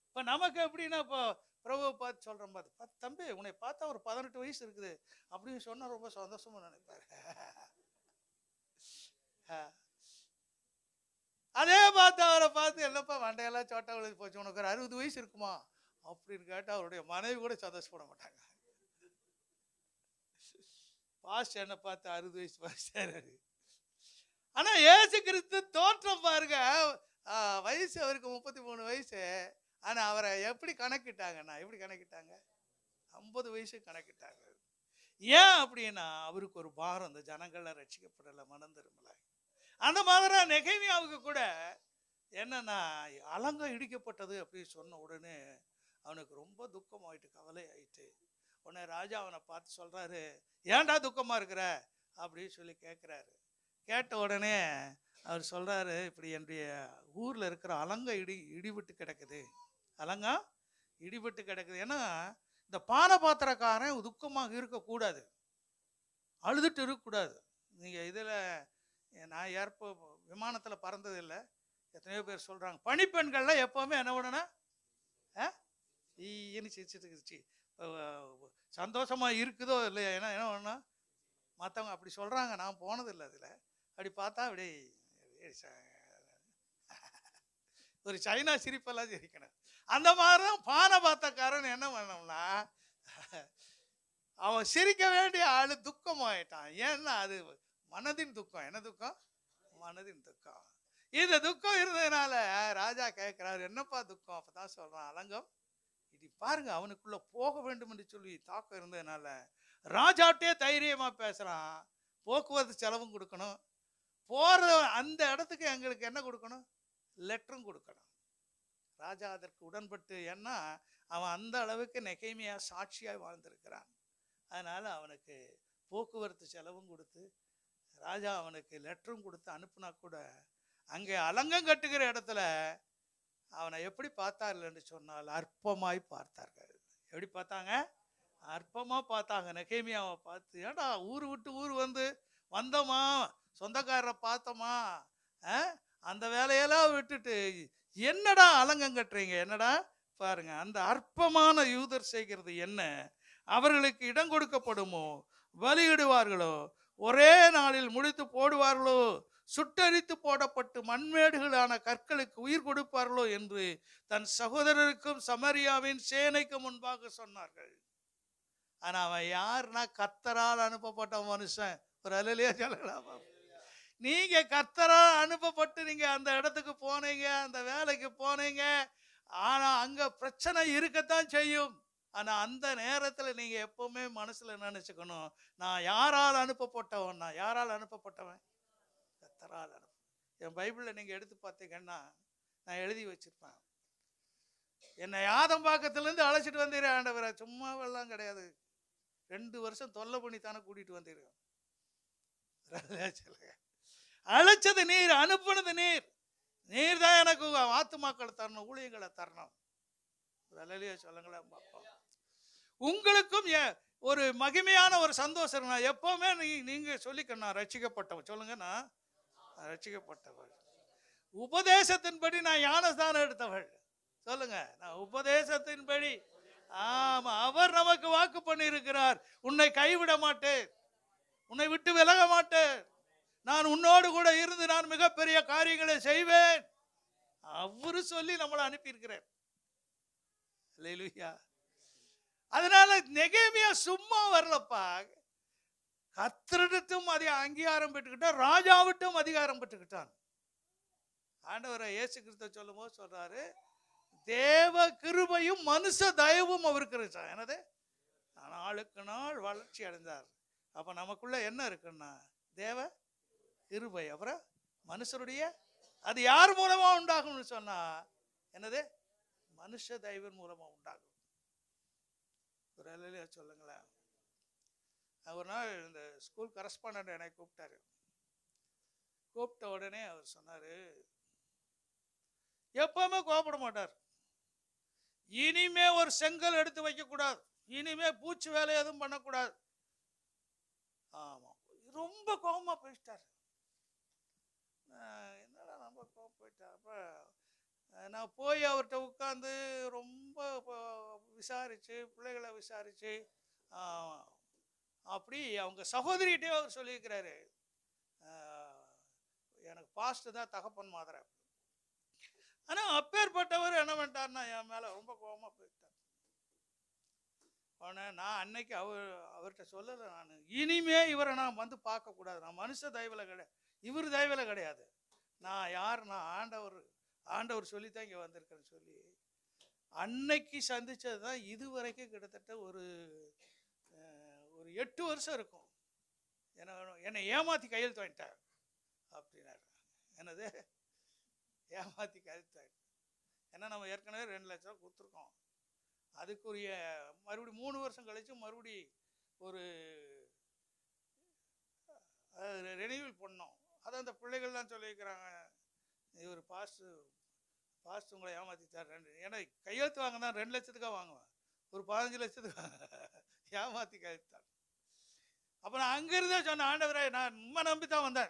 இப்போ நமக்கு எப்படின்னா இப்போ பிரபு பார்த்து சொல்கிற மாதிரி பார்த்து தம்பி உன்னை பார்த்தா ஒரு பதினெட்டு வயசு இருக்குது அப்படின்னு சொன்னால் ரொம்ப சந்தோஷமாக நினைப்பார் அதே பார்த்து அவரை பார்த்து என்னப்பா வண்டையெல்லாம் சோட்டா விழுது போச்சு உனக்கு ஒரு அறுபது வயசு இருக்குமா அப்படின்னு கேட்டால் அவருடைய மனைவி கூட சந்தோஷப்பட மாட்டாங்க பாஸ்டர் என்னை பார்த்து அறுபது வயசு பாஸ்டர் ஆனால் ஏசு கிறிஸ்து தோற்றம் பாருங்க வயசு அவருக்கு முப்பத்தி மூணு வயசு ஆனால் அவரை எப்படி கணக்கிட்டாங்கண்ணா எப்படி கணக்கிட்டாங்க ஐம்பது வயசு கணக்கிட்டாங்க ஏன் அப்படின்னா அவருக்கு ஒரு பாரம் இந்த ஜனங்கள்லாம் ரட்சிக்கப்படலை மனம் திரும்பலை அந்த மாதிரி நெகைமியாவுக்கு கூட என்னன்னா அலங்கம் இடிக்கப்பட்டது அப்படின்னு சொன்ன உடனே அவனுக்கு ரொம்ப துக்கமாயிட்டு கவலை ஆயிட்டு உடனே ராஜா அவனை பார்த்து சொல்கிறாரு ஏன்டா துக்கமாக இருக்கிற அப்படின்னு சொல்லி கேட்குறாரு கேட்ட உடனே அவர் சொல்கிறாரு இப்படி என்னுடைய ஊரில் இருக்கிற அலங்கை இடி இடிபட்டு கிடக்குது அலங்கா இடிபட்டு கிடக்குது ஏன்னா இந்த பானை பாத்திரக்காரன் துக்கமாக இருக்கக்கூடாது அழுதுட்டு இருக்கக்கூடாது நீங்கள் இதில் நான் ஏற்ப விமானத்தில் பறந்ததில்லை எத்தனையோ பேர் சொல்கிறாங்க பனிப்பெண்கள்லாம் எப்போவுமே என்ன பண்ணனா ஈன்னு சிரிச்சிட்டு சந்தோஷமாக இருக்குதோ இல்லையா ஏன்னா என்ன ஒன்றா மற்றவங்க அப்படி சொல்கிறாங்க நான் போனதில்லை அதில் அப்படி பார்த்தா அப்படி ஒரு சைனா சிரிப்பெல்லாம் சிரிக்கணும் அந்த மாதிரி தான் பானை பார்த்தக்காரன் என்ன பண்ணோம்னா அவன் சிரிக்க வேண்டிய ஆள் துக்கமாயிட்டான் ஏன்னா அது மனதின் துக்கம் என்ன துக்கம் மனதின் துக்கம் இந்த துக்கம் இருந்ததுனால ராஜா கேட்குறாரு என்னப்பா துக்கம் அப்போ தான் சொல்கிறான் அலங்கம் பாருங்க அவனுக்குள்ள போக வேண்டும் என்று சொல்லி தாக்கம் இருந்ததுனால ராஜாட்டே தைரியமாக பேசுகிறான் போக்குவரத்து செலவும் கொடுக்கணும் போகிற அந்த இடத்துக்கு எங்களுக்கு என்ன கொடுக்கணும் லெட்டரும் கொடுக்கணும் ராஜா அதற்கு உடன்பட்டு ஏன்னா அவன் அந்த அளவுக்கு நெகைமையாக சாட்சியாக வாழ்ந்திருக்கிறான் அதனால் அவனுக்கு போக்குவரத்து செலவும் கொடுத்து ராஜா அவனுக்கு லெட்டரும் கொடுத்து அனுப்புனா கூட அங்கே அலங்கம் கட்டுகிற இடத்துல அவனை எப்படி பார்த்தார்கள் என்று சொன்னால் அற்பமாய் பார்த்தார்கள் எப்படி பார்த்தாங்க அற்பமாக பார்த்தாங்க நெகேமியாவை பார்த்து ஏடா ஊர் விட்டு ஊர் வந்து வந்தோமா சொந்தக்காரரை பார்த்தோமா அந்த வேலையெல்லாம் விட்டுட்டு என்னடா அலங்கம் கட்டுறீங்க என்னடா பாருங்க அந்த அற்பமான யூதர் செய்கிறது என்ன அவர்களுக்கு இடம் கொடுக்கப்படுமோ வலியிடுவார்களோ ஒரே நாளில் முடித்து போடுவார்களோ சுட்டரித்து போடப்பட்டு மண்மேடுகளான கற்களுக்கு உயிர் கொடுப்பார்களோ என்று தன் சகோதரருக்கும் சமரியாவின் சேனைக்கு முன்பாக சொன்னார்கள் ஆனால் அவன் யாருன்னா கத்தரால் அனுப்பப்பட்ட மனுஷன் ஒரு அலையிலேயே சொல்லலாம் நீங்கள் கத்தரால் அனுப்பப்பட்டு நீங்க அந்த இடத்துக்கு போனீங்க அந்த வேலைக்கு போனீங்க ஆனால் அங்கே பிரச்சனை இருக்கத்தான் செய்யும் ஆனால் அந்த நேரத்தில் நீங்கள் எப்போவுமே மனசுல நினச்சிக்கணும் நான் யாரால் அனுப்பப்பட்டவன் நான் யாரால் அனுப்பப்பட்டவன் தராதனம் என் பைபிளில் நீங்கள் எடுத்து பார்த்தீங்கன்னா நான் எழுதி வச்சுருப்பேன் என்னை யாதம் யாதம்பாக்கத்துலேருந்து அழைச்சிட்டு வந்தீர் ஆண்டவரை சும்மாவெல்லாம் கிடையாது ரெண்டு வருஷம் தொல்லை பண்ணி தானே கூட்டிகிட்டு வந்தீர்கள் அழைச்சது நீர் அனுப்புனது நீர் நீர் தான் எனக்கு ஆத்துமாக்களை தரணும் ஊழியங்களை தரணும் விலையிலேயே சொல்லுங்களேன் பார்ப்போம் உங்களுக்கும் ஒரு மகிமையான ஒரு சந்தோஷம் நான் எப்போவுமே நீ நீங்கள் சொல்லிக்கணும் ரசிக்கப்பட்டவன் சொல்லுங்கண்ணா ரட்சிக்கப்பட்டவள் உபதேசத்தின்படி நான் ஞானஸ்தானம் எடுத்தவள் சொல்லுங்க நான் உபதேசத்தின்படி ஆமா அவர் நமக்கு வாக்கு பண்ணியிருக்கிறார் உன்னை கைவிட மாட்டேன் உன்னை விட்டு விலக மாட்டேன் நான் உன்னோடு கூட இருந்து நான் மிகப்பெரிய காரியங்களை செய்வேன் அவரு சொல்லி நம்மளை அனுப்பியிருக்கிறார் அதனால நெகேமியா சும்மா வரலப்பா கத்திரிடத்தும் அதை அங்கீகாரம் பெற்றுக்கிட்டா ராஜாவிட்டும் அதிகாரம் பெற்றுக்கிட்டான் ஆண்டவரை இயேசு கிறிஸ்த சொல்லும் போது சொல்றாரு தேவ கிருபையும் மனுஷ தயவும் அவருக்கு இருந்துச்சா எனது நாளுக்கு நாள் வளர்ச்சி அடைந்தார் அப்போ நமக்குள்ள என்ன இருக்குன்னா தேவ கிருபை அப்புறம் மனுஷருடைய அது யார் மூலமாக உண்டாகும்னு சொன்னால் என்னது மனுஷ தயவின் மூலமாக உண்டாகும் சொல்லுங்களேன் ஒரு நாள் இந்த ஸ்கூல் கரஸ்பாண்ட் என்னை கூப்பிட்டாரு கூப்பிட்ட உடனே அவர் சொன்னார் எப்பவுமே கோபப்பட மாட்டார் இனிமே ஒரு செங்கல் எடுத்து வைக்கக்கூடாது இனிமே பூச்சி வேலை எதுவும் பண்ணக்கூடாது ஆமாம் ரொம்ப கோபமாக போயிட்டார் என்னடா ரொம்ப கோபம் போயிட்டார் அப்போ நான் போய் அவர்கிட்ட உட்காந்து ரொம்ப விசாரித்து பிள்ளைகளை விசாரித்து அப்படி அவங்க சகோதரிகிட்டே அவர் சொல்லியிருக்கிறாரு எனக்கு பாஸ்ட் தான் தகப்பன் மாதிரி ஆனால் அப்பேற்பட்டவர் என்ன பண்ணிட்டார்னா என் மேலே ரொம்ப கோபமாக போயிட்டார் அவனை நான் அன்னைக்கு அவர் அவர்கிட்ட சொல்லலை நான் இனிமே இவரை நான் வந்து பார்க்கக்கூடாது நான் மனுஷ தயவில் கிடையாது இவர் தயவில் கிடையாது நான் யார் நான் ஆண்டவர் ஆண்டவர் சொல்லி தான் இங்கே வந்திருக்கிறேன்னு சொல்லி அன்னைக்கு சந்தித்தது தான் இதுவரைக்கும் கிட்டத்தட்ட ஒரு ஒரு எட்டு வருஷம் இருக்கும் என்ன என்னை ஏமாற்றி கையெழுத்து வாங்கிட்டார் அப்படின்னாரு என்னது ஏமாற்றி கையெழுத்து வாங்கிட்டேன் ஏன்னா நம்ம ஏற்கனவே ரெண்டு லட்ச ரூபா கொடுத்துருக்கோம் அதுக்குரிய மறுபடி மூணு வருஷம் கழித்து மறுபடி ஒரு ரெனியூவல் பண்ணோம் அதை அந்த பிள்ளைகள்லாம் சொல்லியிருக்கிறாங்க இவர் பாஸ்ட் பாஸ்ட் உங்களை ஏமாற்றித்தார் ரெண்டு ஏன்னா கையெழுத்து வாங்க தான் ரெண்டு லட்சத்துக்காக வாங்குவேன் ஒரு பதினஞ்சு லட்சத்துக்கு [laughs] ஏமாற்றி கையெழுத்தார் அப்போ நான் அங்கிருந்தே சொன்ன ஆண்டவரே நான் ரொம்ப நம்பி தான் வந்தேன்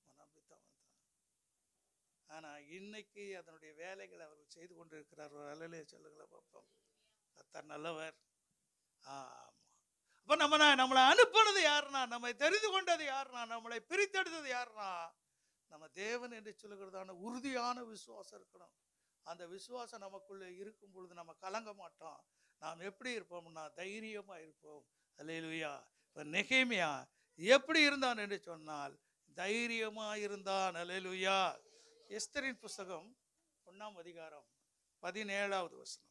உண்மை நம்பி தான் வந்தேன் ஆனால் இன்னைக்கு அதனுடைய வேலைகளை அவர் செய்து கொண்டு இருக்கிறார் ஒரு அலையிலே சொல்லுங்களேன் பார்ப்போம் கத்தர் நல்லவர் ஆமாம் அப்போ நம்ம நான் நம்மளை அனுப்பினது யாருனா நம்மை தெரிந்து கொண்டது யாருனா நம்மளை பிரித்தெடுத்தது யாருனா நம்ம தேவன் என்று சொல்லுகிறதான உறுதியான விசுவாசம் இருக்கணும் அந்த விசுவாசம் நமக்குள்ளே இருக்கும் பொழுது நம்ம கலங்க மாட்டோம் நாம் எப்படி இருப்போம்னா தைரியமாக இருப்போம் அலையிலுயா இப்போ நெகேமியா எப்படி இருந்தான் என்று சொன்னால் தைரியமாக இருந்தான் அலையிலுயா எஸ்தரின் புஸ்தகம் ஒன்றாம் அதிகாரம் பதினேழாவது வசனம்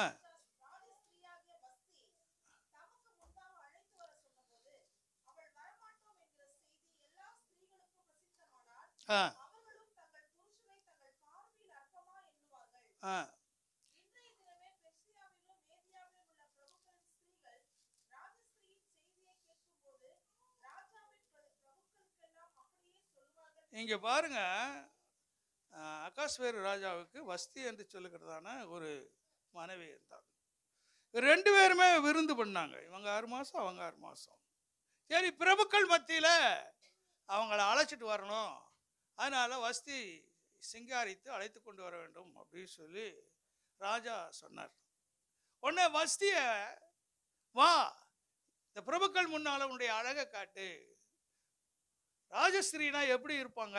ஆ ஆ ஆ இங்கே பாருங்க அகாஸ்வேரு ராஜாவுக்கு வஸ்தி என்று சொல்லுகிறதான ஒரு மனைவி இருந்தார் ரெண்டு பேருமே விருந்து பண்ணாங்க இவங்க ஆறு மாதம் அவங்க ஆறு மாதம் சரி பிரபுக்கள் மத்தியில் அவங்கள அழைச்சிட்டு வரணும் அதனால் வஸ்தி சிங்காரித்து அழைத்து கொண்டு வர வேண்டும் அப்படின்னு சொல்லி ராஜா சொன்னார் உன்ன வஸ்தியை வா இந்த பிரபுக்கள் முன்னால் உன்னுடைய அழகை காட்டு ராஜஸ்ரீனா எப்படி இருப்பாங்க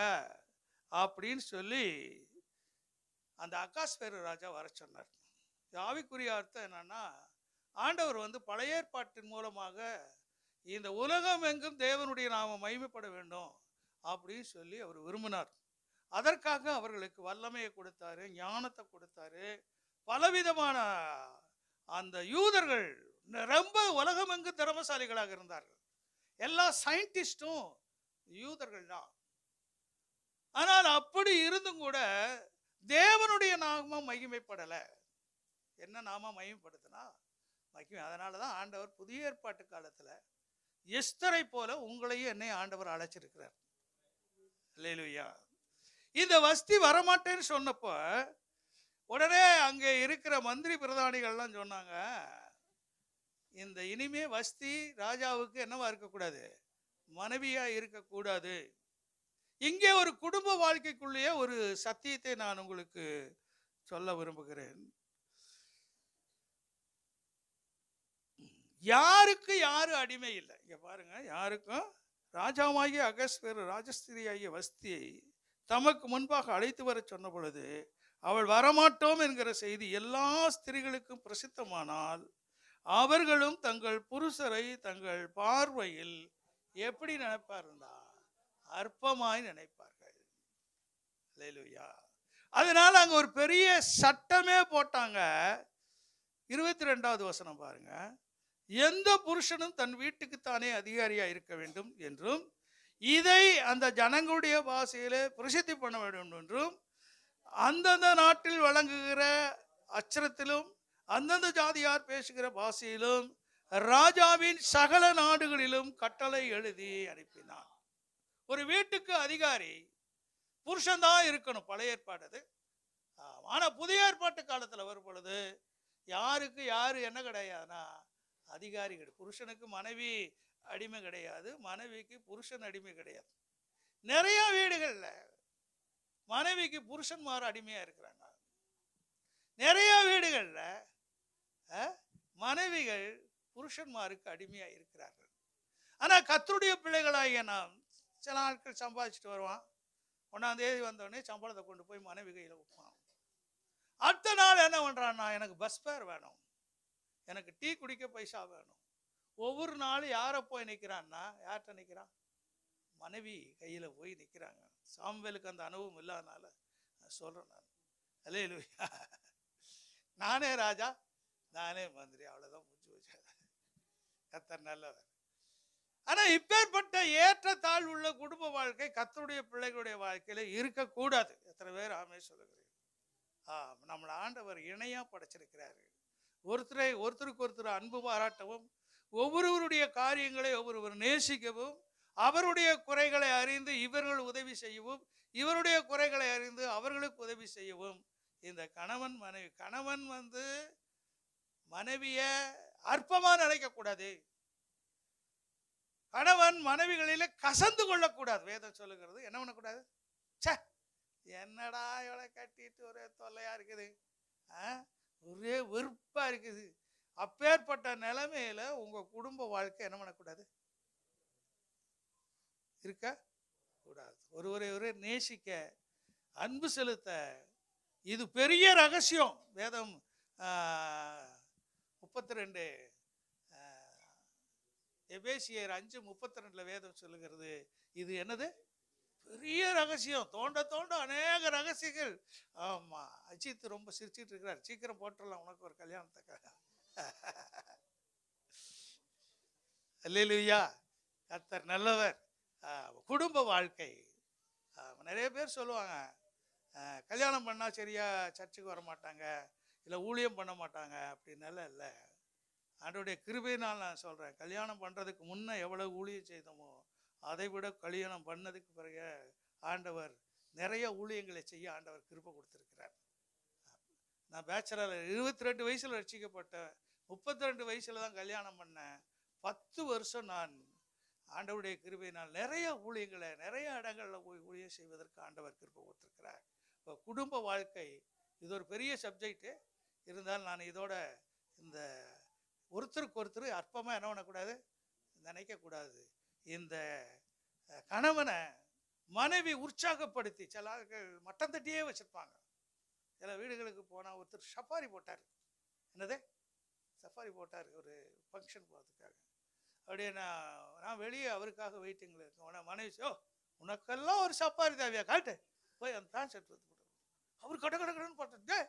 அப்படின்னு சொல்லி அந்த அகாஸ்வேரு ராஜா வர சொன்னார் ஆவிக்குரிய அர்த்தம் என்னன்னா ஆண்டவர் வந்து பழைய ஏற்பாட்டின் மூலமாக இந்த உலகம் எங்கும் தேவனுடைய நாம மகிமைப்பட வேண்டும் அப்படின்னு சொல்லி அவர் விரும்பினார் அதற்காக அவர்களுக்கு வல்லமையை கொடுத்தாரு ஞானத்தை கொடுத்தாரு பலவிதமான அந்த யூதர்கள் ரொம்ப உலகம் எங்கும் திறமசாலிகளாக இருந்தார்கள் எல்லா சயின்டிஸ்டும் யூதர்கள் தான் ஆனால் அப்படி இருந்தும் கூட தேவனுடைய நாமம் மகிமைப்படலை என்ன நாம மகிமைப்படுத்தினா மகிமை அதனால தான் ஆண்டவர் புதிய ஏற்பாட்டு காலத்தில் எஸ்தரை போல உங்களையும் என்னை ஆண்டவர் அழைச்சிருக்கிறார் இல்லையா இந்த வஸ்தி வரமாட்டேன்னு சொன்னப்போ உடனே அங்கே இருக்கிற மந்திரி பிரதானிகள்லாம் சொன்னாங்க இந்த இனிமே வஸ்தி ராஜாவுக்கு என்னவா இருக்கக்கூடாது மனைவியாக இருக்கக்கூடாது இங்கே ஒரு குடும்ப வாழ்க்கைக்குள்ளேயே ஒரு சத்தியத்தை நான் உங்களுக்கு சொல்ல விரும்புகிறேன் யாருக்கு யாரு அடிமை இல்லை இங்க பாருங்க யாருக்கும் ராஜாவாகிய அகஸ்வேர் ராஜஸ்திரி ஆகிய வஸ்தியை தமக்கு முன்பாக அழைத்து வர சொன்ன பொழுது அவள் வரமாட்டோம் என்கிற செய்தி எல்லா ஸ்திரீகளுக்கும் பிரசித்தமானால் அவர்களும் தங்கள் புருஷரை தங்கள் பார்வையில் எப்படி நினைப்பாருன்னா அற்பமாய் நினைப்பார்கள் அதனால அங்கே ஒரு பெரிய சட்டமே போட்டாங்க இருபத்தி ரெண்டாவது வசனம் பாருங்க எந்த புருஷனும் தன் வீட்டுக்கு தானே அதிகாரியா இருக்க வேண்டும் என்றும் இதை அந்த ஜனங்களுடைய பாஷையில பிரசித்தி பண்ண வேண்டும் என்றும் அந்தந்த நாட்டில் வழங்குகிற அச்சரத்திலும் அந்தந்த ஜாதியார் பேசுகிற பாஷையிலும் ராஜாவின் சகல நாடுகளிலும் கட்டளை எழுதி அனுப்பினான் ஒரு வீட்டுக்கு அதிகாரி புருஷன்தான் இருக்கணும் பழைய ஏற்பாடு அது ஆனால் புதிய ஏற்பாட்டு காலத்தில் வரும் பொழுது யாருக்கு யார் என்ன கிடையாதுன்னா அதிகாரிகள் புருஷனுக்கு மனைவி அடிமை கிடையாது மனைவிக்கு புருஷன் அடிமை கிடையாது நிறைய வீடுகளில் மனைவிக்கு புருஷன் மாற அடிமையாக இருக்கிறாங்க நிறைய வீடுகளில் மனைவிகள் புருஷன்மாருக்கு அடிமையாக இருக்கிறார்கள் ஆனால் கத்தருடைய பிள்ளைகளாகிய நாம் சில நாட்கள் சம்பாதிச்சுட்டு வருவான் ஒன்றாந்தேதி வந்தோடனே சம்பளத்தை கொண்டு போய் மனைவி கையில் வைப்பான் அடுத்த நாள் என்ன பண்ணுறான்னா எனக்கு பஸ் பேர் வேணும் எனக்கு டீ குடிக்க பைசா வேணும் ஒவ்வொரு நாளும் யாரை போய் நிற்கிறான்னா யார்கிட்ட நிற்கிறான் மனைவி கையில் போய் நிற்கிறாங்க சாம்பலுக்கு அந்த அனுபவம் இல்லாதனால நான் சொல்கிறேன் நான் நானே ராஜா நானே மந்திரி அவ்வளோதான் கத்தர் நல்லவர் ஆனால் இப்பேற்பட்ட ஏற்ற உள்ள குடும்ப வாழ்க்கை கத்தருடைய பிள்ளைகளுடைய வாழ்க்கையில் இருக்கக்கூடாது எத்தனை பேர் ஆமே சொல்லுகிறேன் ஆ நம்மளை ஆண்டவர் இணையாக படைச்சிருக்கிறாரு ஒருத்தரை ஒருத்தருக்கு ஒருத்தர் அன்பு பாராட்டவும் ஒவ்வொருவருடைய காரியங்களை ஒவ்வொருவர் நேசிக்கவும் அவருடைய குறைகளை அறிந்து இவர்கள் உதவி செய்யவும் இவருடைய குறைகளை அறிந்து அவர்களுக்கு உதவி செய்யவும் இந்த கணவன் மனைவி கணவன் வந்து மனைவியை நினைக்க நினைக்கக்கூடாது கணவன் மனைவிகளில கசந்து கொள்ளக்கூடாது வேதம் சொல்லுகிறது என்ன பண்ணக்கூடாது சே என்னடா இவளை கட்டிட்டு ஒரே தொல்லையா இருக்குது ஒரே வெறுப்பா இருக்குது அப்பேற்பட்ட நிலைமையில உங்க குடும்ப வாழ்க்கை என்ன பண்ணக்கூடாது இருக்க கூடாது ஒருவரை ஒரே நேசிக்க அன்பு செலுத்த இது பெரிய ரகசியம் வேதம் முப்பத்தி ரெண்டு எபேசியர் அஞ்சு முப்பத்தி ரெண்டில் வேதம் சொல்லுகிறது இது என்னது பெரிய ரகசியம் தோண்ட தோண்ட அநேக ரகசியங்கள் ஆமாம் அஜித் ரொம்ப சிரிச்சிட்டு இருக்கிறார் சீக்கிரம் போட்டுடலாம் உனக்கு ஒரு கல்யாணத்துக்காக [laughs] அல்லா கத்தர் நல்லவர் குடும்ப வாழ்க்கை நிறைய பேர் சொல்லுவாங்க கல்யாணம் பண்ணால் சரியாக சர்ச்சுக்கு வர மாட்டாங்க இல்லை ஊழியம் பண்ண மாட்டாங்க அப்படின்னால இல்லை அன்றைய கிருபையினால் நான் சொல்கிறேன் கல்யாணம் பண்ணுறதுக்கு முன்னே எவ்வளோ ஊழியம் செய்தோமோ அதை விட கல்யாணம் பண்ணதுக்கு பிறகு ஆண்டவர் நிறைய ஊழியங்களை செய்ய ஆண்டவர் கிருப்பை கொடுத்துருக்கிறார் நான் பேச்சலர் இருபத்தி ரெண்டு வயசில் ரட்சிக்கப்பட்டேன் முப்பத்தி ரெண்டு வயசில் தான் கல்யாணம் பண்ணேன் பத்து வருஷம் நான் ஆண்டவருடைய கிருபையினால் நிறைய ஊழியங்களை நிறைய இடங்களில் போய் ஊழியம் செய்வதற்கு ஆண்டவர் கிருப்பை கொடுத்துருக்கிறார் இப்போ குடும்ப வாழ்க்கை இது ஒரு பெரிய சப்ஜெக்ட்டு இருந்தாலும் நான் இதோட இந்த ஒருத்தருக்கு ஒருத்தர் அற்பமாக என்ன பண்ணக்கூடாது நினைக்கக்கூடாது இந்த கணவனை மனைவி உற்சாகப்படுத்தி சில மட்டம் தட்டியே வச்சுருப்பாங்க சில வீடுகளுக்கு போனால் ஒருத்தர் சஃபாரி போட்டார் என்னது சஃபாரி போட்டார் ஒரு ஃபங்க்ஷன் போகிறதுக்காக அப்படியே நான் நான் வெளியே அவருக்காக வெயிட்டிங்கில் இருக்கேன் ஆனால் மனைவி ஓ உனக்கெல்லாம் ஒரு சஃபாரி தேவையா காட்டு போய் அந்த தான் செட் அவர் கட கடன்னு போட்டே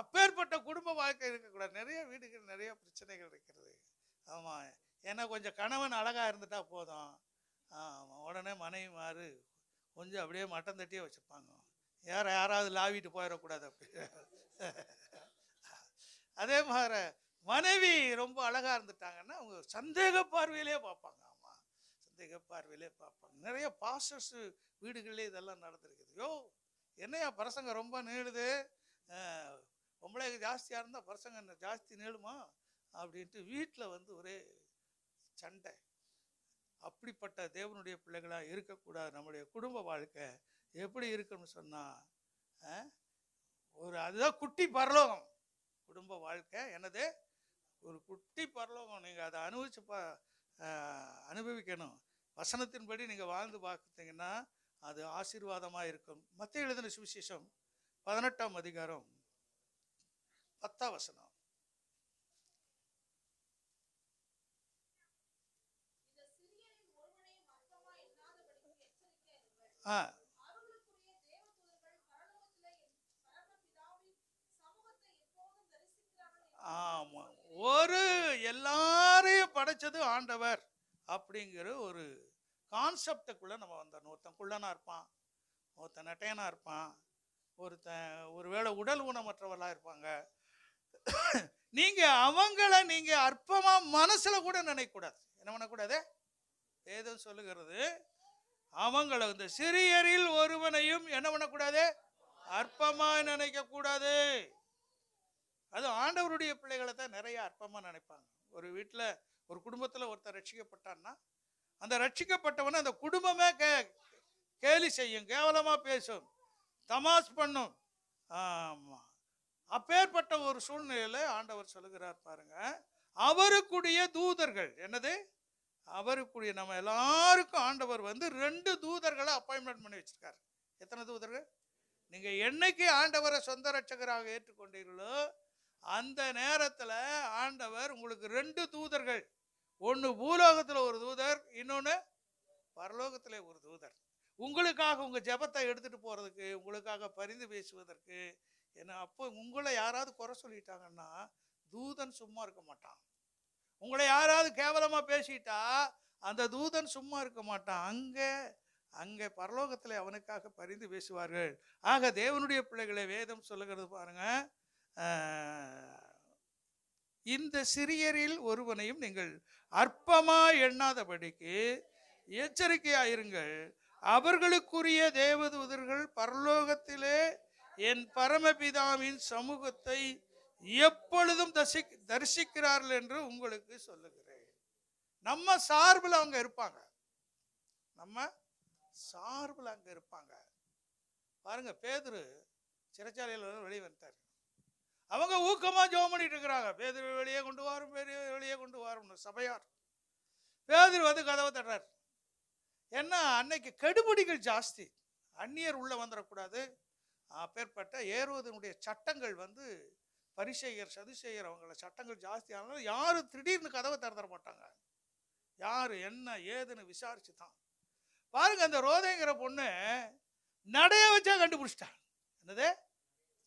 அப்பேற்பட்ட குடும்ப வாழ்க்கை இருக்கக்கூடாது நிறைய வீடுகள் நிறைய பிரச்சனைகள் இருக்கிறது ஆமாம் ஏன்னா கொஞ்சம் கணவன் அழகாக இருந்துட்டா போதும் ஆமாம் உடனே மனைவி மாறு கொஞ்சம் அப்படியே மட்டம் தட்டியே வச்சுப்பாங்க யார யாராவது லாவிட்டு போயிடக்கூடாது அப்படி அதே மாதிரி மனைவி ரொம்ப அழகாக இருந்துட்டாங்கன்னா அவங்க சந்தேக பார்வையிலே பார்ப்பாங்க ஆமாம் சந்தேக பார்வையிலே பார்ப்பாங்க நிறைய பாஸ்டர்ஸ் வீடுகளிலே இதெல்லாம் நடந்திருக்குது யோ என்னையா பிரசங்க ரொம்ப நீளுது பொம்பளைக்கு ஜாஸ்தியாக இருந்தால் பசங்க என்ன ஜாஸ்தி நேடுமா அப்படின்ட்டு வீட்டில் வந்து ஒரே சண்டை அப்படிப்பட்ட தேவனுடைய பிள்ளைகளாக இருக்கக்கூடாது நம்முடைய குடும்ப வாழ்க்கை எப்படி இருக்குன்னு சொன்னால் ஒரு அதுதான் குட்டி பரலோகம் குடும்ப வாழ்க்கை என்னது ஒரு குட்டி பரலோகம் நீங்கள் அதை அனுபவிச்சு பா அனுபவிக்கணும் வசனத்தின்படி நீங்கள் வாழ்ந்து பார்த்தீங்கன்னா அது ஆசீர்வாதமாக இருக்கும் மற்ற எழுதின சுவிசேஷம் பதினெட்டாம் அதிகாரம் பத்தாம் வசனம் ஆமாம் ஒரு எல்லாரையும் படைச்சது ஆண்டவர் அப்படிங்கிற ஒரு கான்செப்டுக்குள்ள நம்ம வந்தோம் ஒருத்தன் குள்ளனா இருப்பான் ஒருத்தன் நட்டையனா இருப்பான் ஒருத்தன் ஒருவேளை உடல் ஊனமற்றவர்களா இருப்பாங்க நீங்கள் அவங்கள நீங்கள் அற்பமாக மனசில் கூட நினைக்கூடாது என்ன பண்ணக்கூடாது வேதம் சொல்லுகிறது அவங்கள இந்த சிறியரில் ஒருவனையும் என்ன பண்ணக்கூடாது அற்பமாக நினைக்கக்கூடாது அது ஆண்டவருடைய பிள்ளைகளை தான் நிறைய அற்பமாக நினைப்பாங்க ஒரு வீட்டில் ஒரு குடும்பத்தில் ஒருத்தர் ரட்சிக்கப்பட்டான்னா அந்த ரட்சிக்கப்பட்டவனை அந்த குடும்பமே கே கேலி செய்யும் கேவலமாக பேசும் தமாஸ் பண்ணும் ஆமாம் அப்பேற்பட்ட ஒரு சூழ்நிலையில ஆண்டவர் சொல்லுகிறார் பாருங்க அவருக்குடைய தூதர்கள் என்னது அவருக்குரிய நம்ம எல்லாருக்கும் ஆண்டவர் வந்து ரெண்டு தூதர்களை அப்பாயின்மெண்ட் பண்ணி வச்சிருக்காரு எத்தனை தூதர்கள் நீங்க என்னைக்கு ஆண்டவரை சொந்த ரட்சகராக ஏற்றுக்கொண்டீர்களோ அந்த நேரத்தில் ஆண்டவர் உங்களுக்கு ரெண்டு தூதர்கள் ஒன்று பூலோகத்தில் ஒரு தூதர் இன்னொன்று பரலோகத்தில் ஒரு தூதர் உங்களுக்காக உங்கள் ஜபத்தை எடுத்துகிட்டு போகிறதுக்கு உங்களுக்காக பரிந்து பேசுவதற்கு ஏன்னா அப்போ உங்களை யாராவது குறை சொல்லிட்டாங்கன்னா தூதன் சும்மா இருக்க மாட்டான் உங்களை யாராவது கேவலமாக பேசிட்டா அந்த தூதன் சும்மா இருக்க மாட்டான் அங்கே அங்கே பரலோகத்தில் அவனுக்காக பரிந்து பேசுவார்கள் ஆக தேவனுடைய பிள்ளைகளை வேதம் சொல்லுகிறது பாருங்க இந்த சிறியரில் ஒருவனையும் நீங்கள் அற்பமாக எண்ணாதபடிக்கு எச்சரிக்கையாயிருங்கள் அவர்களுக்குரிய தேவதூதர்கள் பரலோகத்திலே என் பரமபிதாவின் சமூகத்தை எப்பொழுதும் தசி தரிசிக்கிறார்கள் என்று உங்களுக்கு சொல்லுகிறேன் நம்ம சார்பில் அவங்க இருப்பாங்க நம்ம சார்பில் அங்கே இருப்பாங்க பாருங்க பேதுரு சிறைச்சாலையில் வெளியே வந்தார் அவங்க ஊக்கமாக ஜோம் பண்ணிட்டு இருக்கிறாங்க பேதர் வெளியே கொண்டு வரும் பெரிய வெளியே கொண்டு வரும்னு சபையார் பேதர் வந்து கதவை தடுறார் என்ன அன்னைக்கு கெடுபடிகள் ஜாஸ்தி அந்நியர் உள்ளே வந்துடக்கூடாது அப்பேற்பட்ட ஏறுவதனுடைய சட்டங்கள் வந்து பரிசெய்கர் சதுசெய்யர் அவங்கள சட்டங்கள் ஜாஸ்தி ஆனால் யாரும் திடீர்னு கதவை திறந்துட மாட்டாங்க யார் என்ன ஏதுன்னு விசாரிச்சு தான் பாருங்க அந்த ரோதைங்கிற பொண்ணு நடைய வச்சா கண்டுபிடிச்சிட்டாங்க என்னது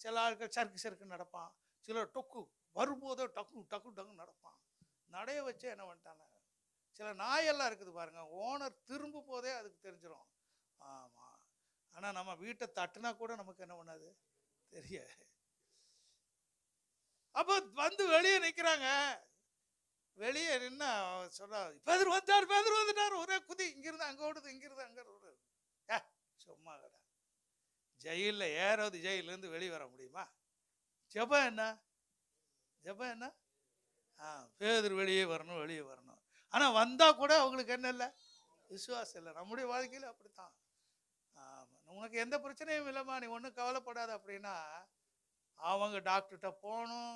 சில ஆட்கள் சறுக்கு சறுக்கு நடப்பான் சிலர் டொக்கு வரும்போதோ டக்கு டக்கு டக்குன்னு நடப்பான் நடைய வச்சே என்ன பண்ணிட்டாங்க சில நாயெல்லாம் இருக்குது பாருங்க ஓனர் திரும்பும் போதே அதுக்கு தெரிஞ்சிடும் ஆனால் நம்ம வீட்டை தட்டுனா கூட நமக்கு என்ன பண்ணாது தெரிய அப்போ வந்து வெளியே நிற்கிறாங்க வெளியே நின்று சொன்னா பேதர் வந்தார் பேதர் வந்துட்டார் ஒரே குதி இங்கிருந்து அங்கே ஓடுது இங்கிருந்து அங்கே ஓடுது ஏ சும்மா கடை ஜெயிலில் ஏறாவது ஜெயிலேருந்து வெளியே வர முடியுமா ஜபம் என்ன ஜபம் என்ன ஆ பேதர் வெளியே வரணும் வெளியே வரணும் ஆனால் வந்தால் கூட அவங்களுக்கு என்ன இல்லை விசுவாசம் இல்லை நம்முடைய வாழ்க்கையில் அப்படித்தான் உனக்கு எந்த பிரச்சனையும் இல்லைம்மா நீ ஒன்றும் கவலைப்படாது அப்படின்னா அவங்க டாக்டர்கிட்ட போகணும்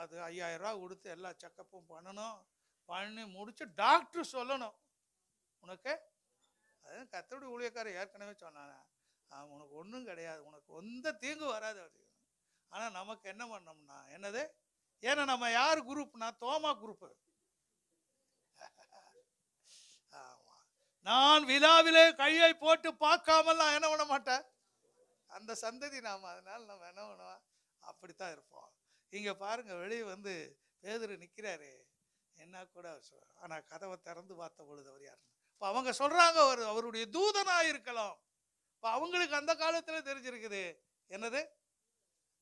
அது ஐயாயிரரூவா கொடுத்து எல்லா செக்கப்பும் பண்ணணும் பண்ணி முடித்து டாக்டர் சொல்லணும் உனக்கு அது கத்தோடு ஊழியக்காரர் ஏற்கனவே சொன்னாங்க உனக்கு ஒன்றும் கிடையாது உனக்கு எந்த தீங்கு வராது அப்படின்னு ஆனால் நமக்கு என்ன பண்ணோம்னா என்னது ஏன்னா நம்ம யார் குரூப்னா தோமா குரூப்பு நான் விழாவிலே கையை போட்டு பார்க்காமல் நான் என்ன பண்ண மாட்டேன் அந்த சந்ததி நாம் அதனால் நம்ம என்ன பண்ணுவோம் அப்படித்தான் இருப்போம் இங்கே பாருங்கள் வெளியே வந்து பேதர் நிற்கிறாரு என்ன கூட அவர் சொல்கிறார் ஆனால் கதவை திறந்து பார்த்த பொழுது அவர் யார் இப்போ அவங்க சொல்கிறாங்க அவர் அவருடைய தூதனாக இருக்கலாம் இப்போ அவங்களுக்கு அந்த காலத்தில் தெரிஞ்சிருக்குது என்னது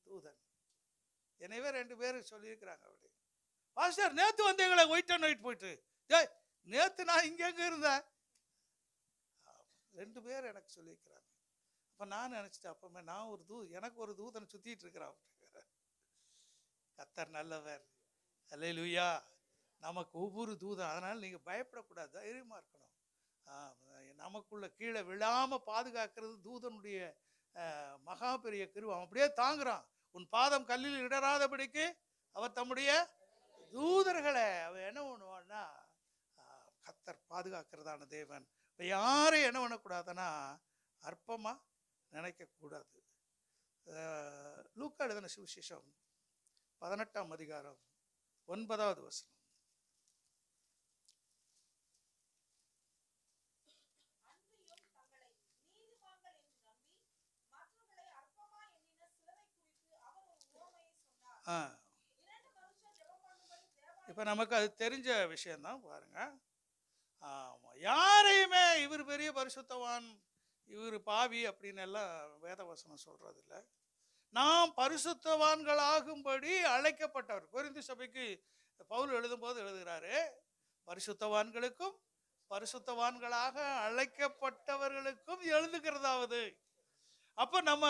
தூதன் எனவே ரெண்டு பேரும் சொல்லியிருக்கிறாங்க அப்படி பாஸ்டர் நேற்று வந்து எங்களை ஒயிட் அண்ட் ஒயிட் போயிட்டு ஜெய் நேற்று நான் இங்கெங்கே இருந்தேன் ரெண்டு பேர் எனக்கு சொல்லியிருக்கிறாங்க அப்போ நான் நினச்சிட்டேன் அப்போமே நான் ஒரு தூ எனக்கு ஒரு தூதனை சுற்றிட்டு இருக்கிறான் கத்தர் நல்லவர் அல்ல லூயா நமக்கு ஒவ்வொரு தூதம் அதனால் நீங்கள் பயப்படக்கூடாது தைரியமாக இருக்கணும் நமக்குள்ள கீழே விழாமல் பாதுகாக்கிறது தூதனுடைய மகா பெரிய கிருவம் அப்படியே தாங்குறான் உன் பாதம் கல்லில் இடராதபடிக்கு அவர் தம்முடைய தூதர்களை அவன் என்ன பண்ணுவான்னா கத்தர் பாதுகாக்கிறதான தேவன் இதை யாரும் என்ன பண்ணக்கூடாதுன்னா அற்பமாக நினைக்கக்கூடாது லூக்கா எழுதின சுவிசேஷம் பதினெட்டாம் அதிகாரம் ஒன்பதாவது வசனம் இப்போ நமக்கு அது தெரிஞ்ச விஷயந்தான் பாருங்கள் யாரையுமே இவர் பெரிய பரிசுத்தவான் இவர் பாவி அப்படின்னு எல்லாம் வேதவசனம் சொல்கிறது இல்லை நாம் பரிசுத்தவான்கள் ஆகும்படி அழைக்கப்பட்டவர் குறிந்து சபைக்கு பவுல் எழுதும்போது எழுதுகிறாரு பரிசுத்தவான்களுக்கும் பரிசுத்தவான்களாக அழைக்கப்பட்டவர்களுக்கும் எழுதுகிறதாவது அப்போ நம்ம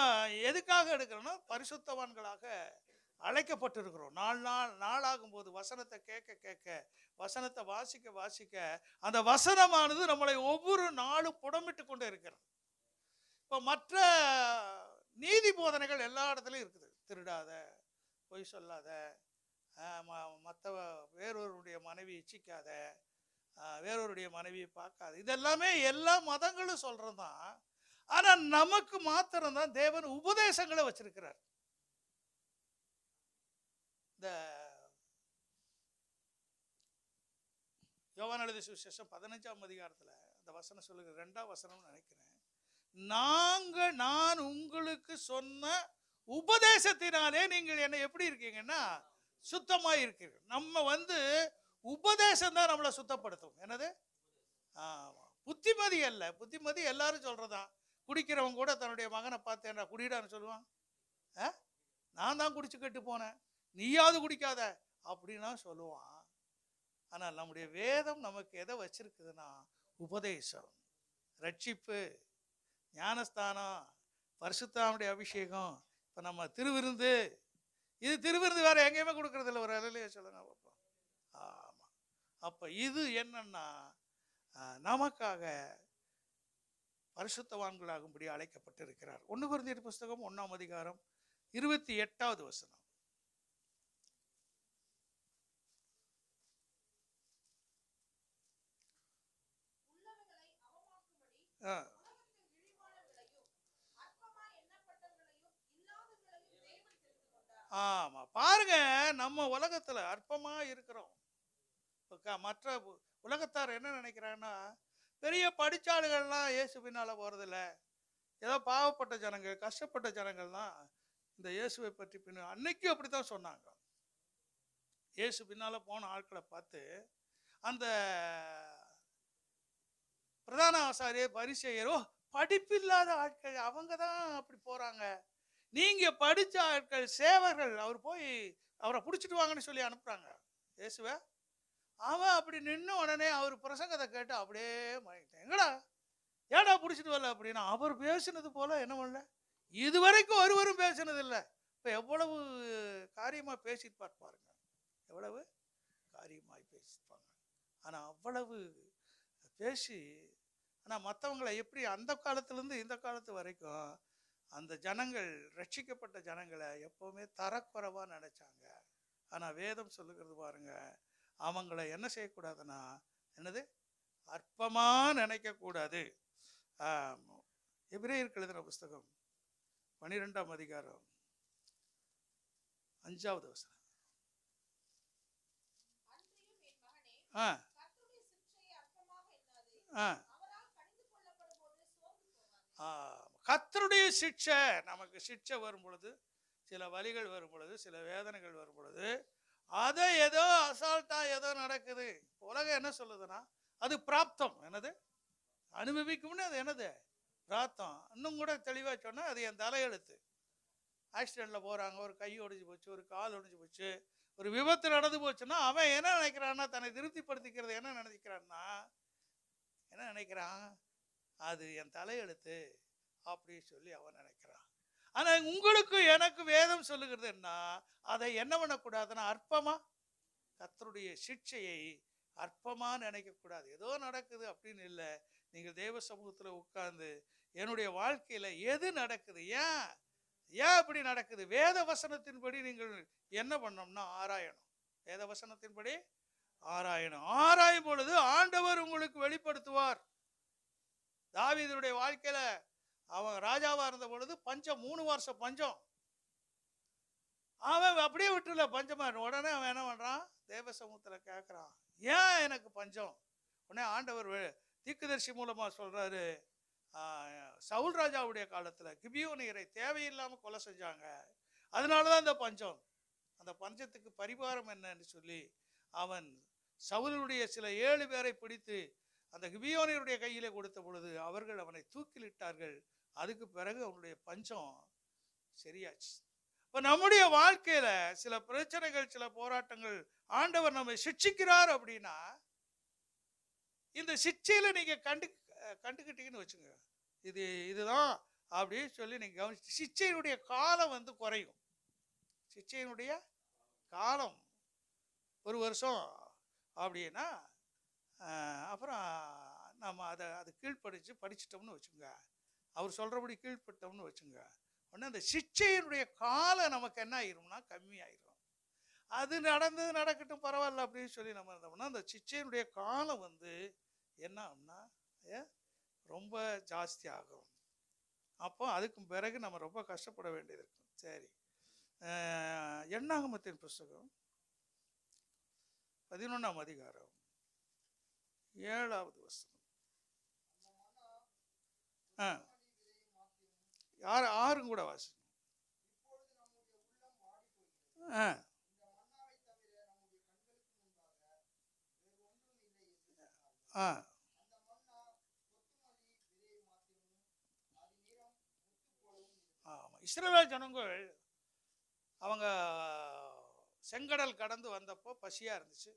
எதுக்காக எடுக்கிறோம்னா பரிசுத்தவான்களாக அழைக்கப்பட்டிருக்கிறோம் நாள் நாள் நாளாகும்போது வசனத்தை கேட்க கேட்க வசனத்தை வாசிக்க வாசிக்க அந்த வசனமானது நம்மளை ஒவ்வொரு நாளும் புடமிட்டு கொண்டு இருக்கிறோம் இப்போ மற்ற நீதி போதனைகள் எல்லா இடத்துலையும் இருக்குது திருடாத பொய் சொல்லாத மற்ற வேறொருடைய மனைவி இச்சிக்காத வேறொருடைய மனைவியை பார்க்காது இதெல்லாமே எல்லா மதங்களும் சொல்கிறது தான் ஆனால் நமக்கு மாத்திரம்தான் தேவன் உபதேசங்களை வச்சிருக்கிறார் இந்த யோவான் எழுதி சுசேஷம் பதினஞ்சாம் அதிகாரத்தில் அந்த வசனம் சொல்லுங்க ரெண்டாம் வசனம்னு நினைக்கிறேன் நாங்கள் நான் உங்களுக்கு சொன்ன உபதேசத்தினாலே நீங்கள் என்ன எப்படி இருக்கீங்கன்னா சுத்தமாக இருக்கிறீர்கள் நம்ம வந்து உபதேசம் தான் நம்மளை சுத்தப்படுத்தும் என்னது ஆமாம் புத்திமதி அல்ல புத்திமதி எல்லாரும் சொல்கிறதான் குடிக்கிறவங்க கூட தன்னுடைய மகனை பார்த்து என்ன குடிடான்னு சொல்லுவான் நான் தான் குடிச்சு கெட்டு போனேன் நீயாவது குடிக்காத அப்படின்னா சொல்லுவான் ஆனால் நம்முடைய வேதம் நமக்கு எதை வச்சிருக்குதுன்னா உபதேசம் ரட்சிப்பு ஞானஸ்தானம் பரிசுத்தாமுடைய அபிஷேகம் இப்போ நம்ம திருவிருந்து இது திருவிருந்து வேற எங்கேயுமே கொடுக்கறது இல்லை ஒரு அலையிலேயே சொல்லுங்க பார்ப்போம் ஆமாம் அப்போ இது என்னன்னா நமக்காக பரிசுத்தவான்களாகும்படி அழைக்கப்பட்டிருக்கிறார் ஒன்று குறைந்தீர் புஸ்தகம் ஒன்றாம் அதிகாரம் இருபத்தி எட்டாவது வசனம் ஆமாம் பாருங்க நம்ம உலகத்தில் அற்பமாக இருக்கிறோம் மற்ற உலகத்தார் என்ன நினைக்கிறாங்கன்னா பெரிய படிச்சாளுகள்லாம் இயேசு பின்னால் இல்லை ஏதோ பாவப்பட்ட ஜனங்கள் கஷ்டப்பட்ட ஜனங்கள் தான் இந்த இயேசுவை பற்றி பின்ன அன்னைக்கும் அப்படி தான் சொன்னாங்க இயேசு பின்னால் போன ஆட்களை பார்த்து அந்த பிரதான ஆசாரியர் பரிசெயரோ படிப்பில்லாத ஆட்கள் அவங்க தான் அப்படி போகிறாங்க நீங்கள் படித்த ஆட்கள் சேவர்கள் அவர் போய் அவரை பிடிச்சிட்டு வாங்கன்னு சொல்லி அனுப்புகிறாங்க ஏசுவ அவன் அப்படி நின்று உடனே அவர் பிரசங்கத்தை கேட்டு அப்படியே மயங்கிட்டேன் எங்கடா ஏடா பிடிச்சிட்டு வரல அப்படின்னா அவர் பேசினது போல் என்ன பண்ணல இதுவரைக்கும் ஒருவரும் பேசினதில்லை இப்போ எவ்வளவு காரியமாக பேசியிருப்பார் பாருங்க எவ்வளவு காரியமாய் பேசிப்பாங்க ஆனால் அவ்வளவு பேசி ஆனால் மற்றவங்களை எப்படி அந்த காலத்துலேருந்து இந்த காலத்து வரைக்கும் அந்த ஜனங்கள் ரட்சிக்கப்பட்ட ஜனங்களை எப்போவுமே தரக்குறைவாக நினச்சாங்க ஆனால் வேதம் சொல்லுகிறது பாருங்க அவங்கள என்ன செய்யக்கூடாதுன்னா என்னது அற்பமாக நினைக்கக்கூடாது இருக்கு எழுதின புஸ்தகம் பனிரெண்டாம் அதிகாரம் அஞ்சாவது வசனம் ஆ ஆ கத்தருடைய சிக்ஷை நமக்கு சிக்ஷை வரும் பொழுது சில வழிகள் வரும் பொழுது சில வேதனைகள் வரும் பொழுது அதை ஏதோ அசால்ட்டாக ஏதோ நடக்குது உலகம் என்ன சொல்லுதுன்னா அது பிராப்தம் என்னது அனுபவிக்கும்னு அது என்னது பிராப்தம் இன்னும் கூட தெளிவாக சொன்னால் அது என் தலையெழுத்து ஆக்சிடெண்ட்டில் போகிறாங்க ஒரு கை ஒடிஞ்சு போச்சு ஒரு கால் ஒடிஞ்சு போச்சு ஒரு விபத்து நடந்து போச்சுன்னா அவன் என்ன நினைக்கிறான்னா தன்னை திருப்திப்படுத்திக்கிறது என்ன நினைக்கிறான்னா என்ன நினைக்கிறான் அது என் தலையெழுத்து அப்படின்னு சொல்லி அவன் நினைக்கிறான் ஆனால் உங்களுக்கு எனக்கு வேதம் சொல்லுகிறதுன்னா அதை என்ன பண்ணக்கூடாதுன்னா அற்பமாக கத்தருடைய சிக்ஷையை அற்பமாக நினைக்கக்கூடாது ஏதோ நடக்குது அப்படின்னு இல்லை நீங்கள் தேவ சமூகத்தில் உட்கார்ந்து என்னுடைய வாழ்க்கையில் எது நடக்குது ஏன் ஏன் இப்படி நடக்குது வேத வசனத்தின்படி நீங்கள் என்ன பண்ணோம்னா ஆராயணும் வேத வசனத்தின்படி ஆராயணும் ஆராயும் பொழுது ஆண்டவர் உங்களுக்கு வெளிப்படுத்துவார் தாவிதனுடைய வாழ்க்கையில் அவன் ராஜாவாக இருந்த பொழுது பஞ்சம் மூணு வருஷம் பஞ்சம் அவன் அப்படியே விட்டுல பஞ்சமா உடனே அவன் என்ன பண்ணுறான் தேவசமூகத்தில் கேட்குறான் ஏன் எனக்கு பஞ்சம் உடனே ஆண்டவர் தீக்குதர்சி மூலமாக சொல்கிறாரு சவுல் ராஜாவுடைய காலத்தில் நீரை தேவையில்லாமல் கொலை செஞ்சாங்க அதனால தான் இந்த பஞ்சம் அந்த பஞ்சத்துக்கு பரிகாரம் என்னன்னு சொல்லி அவன் சவுலுடைய சில ஏழு பேரை பிடித்து அந்த கிபியோனியருடைய கையிலே கொடுத்த பொழுது அவர்கள் அவனை தூக்கிலிட்டார்கள் அதுக்கு பிறகு அவனுடைய பஞ்சம் சரியாச்சு இப்போ நம்முடைய வாழ்க்கையில் சில பிரச்சனைகள் சில போராட்டங்கள் ஆண்டவர் நம்மை சிட்சிக்கிறார் அப்படின்னா இந்த சிச்சையில் நீங்கள் கண்டு கண்டுக்கிட்டீங்கன்னு வச்சுங்க இது இதுதான் அப்படின்னு சொல்லி நீங்கள் கவனிச்சு சிச்சையினுடைய காலம் வந்து குறையும் சிச்சையினுடைய காலம் ஒரு வருஷம் அப்படின்னா அப்புறம் நம்ம அதை அது கீழ்ப்படித்து படிச்சிட்டோம்னு வச்சுங்க அவர் சொல்கிறபடி கீழ்ப்பட்டோம்னு வச்சுங்க உடனே அந்த சிச்சையினுடைய காலம் நமக்கு என்ன ஆயிரும்னா கம்மியாயிரும் அது நடந்தது நடக்கட்டும் பரவாயில்ல அப்படின்னு சொல்லி நம்ம இருந்தோம்னா அந்த சிச்சையினுடைய காலம் வந்து என்ன ஆகும்னா ரொம்ப ஜாஸ்தி ஆகும் அப்போ அதுக்கு பிறகு நம்ம ரொம்ப கஷ்டப்பட வேண்டியது இருக்கும் சரி எண்ணாகமத்தின் புஸ்தகம் பதினொன்றாம் அதிகாரம் ஏழாவது வசனம் ஆ யார் ஆறும் கூட வாசிக்கணும் ஆமாம் இஸ்ரேல் ஜனங்கள் அவங்க செங்கடல் கடந்து வந்தப்போ பசியாக இருந்துச்சு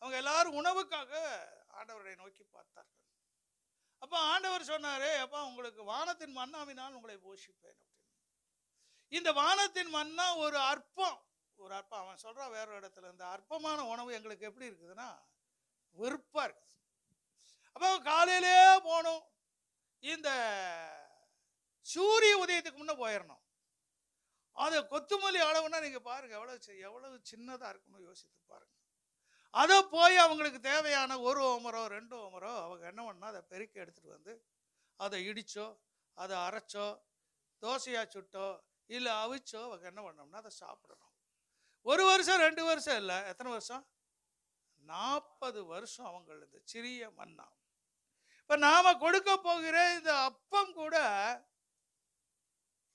அவங்க எல்லாரும் உணவுக்காக ஆண்டவரை நோக்கி பார்த்தார்கள் அப்போ ஆண்டவர் சொன்னாரு அப்பா உங்களுக்கு வானத்தின் மன்னாவினால் உங்களை போஷிப்பேன் அப்படின்னு இந்த வானத்தின் மன்னா ஒரு அற்பம் ஒரு அற்பம் அவன் சொல்றான் வேற இடத்துல இந்த அற்பமான உணவு எங்களுக்கு எப்படி இருக்குதுன்னா வெறுப்பாக இருக்குது அப்போ காலையிலே போகணும் இந்த சூரிய உதயத்துக்கு முன்னே போயிடணும் அது கொத்துமல்லி அளவுன்னா நீங்கள் பாருங்கள் எவ்வளோ எவ்வளவு சின்னதாக இருக்குன்னு யோசித்து பாருங்கள் அதை போய் அவங்களுக்கு தேவையான ஒரு ஓமரோ ரெண்டு ஓமரோ அவங்க என்ன பண்ணால் அதை பெருக்கி எடுத்துகிட்டு வந்து அதை இடித்தோ அதை அரைச்சோ தோசையாக சுட்டோ இல்லை அவிச்சோ அவங்க என்ன பண்ணோம்னா அதை சாப்பிடணும் ஒரு வருஷம் ரெண்டு வருஷம் இல்லை எத்தனை வருஷம் நாற்பது வருஷம் அவங்க இந்த சிறிய மண்ணா இப்போ நாம் கொடுக்க போகிற இந்த அப்பம் கூட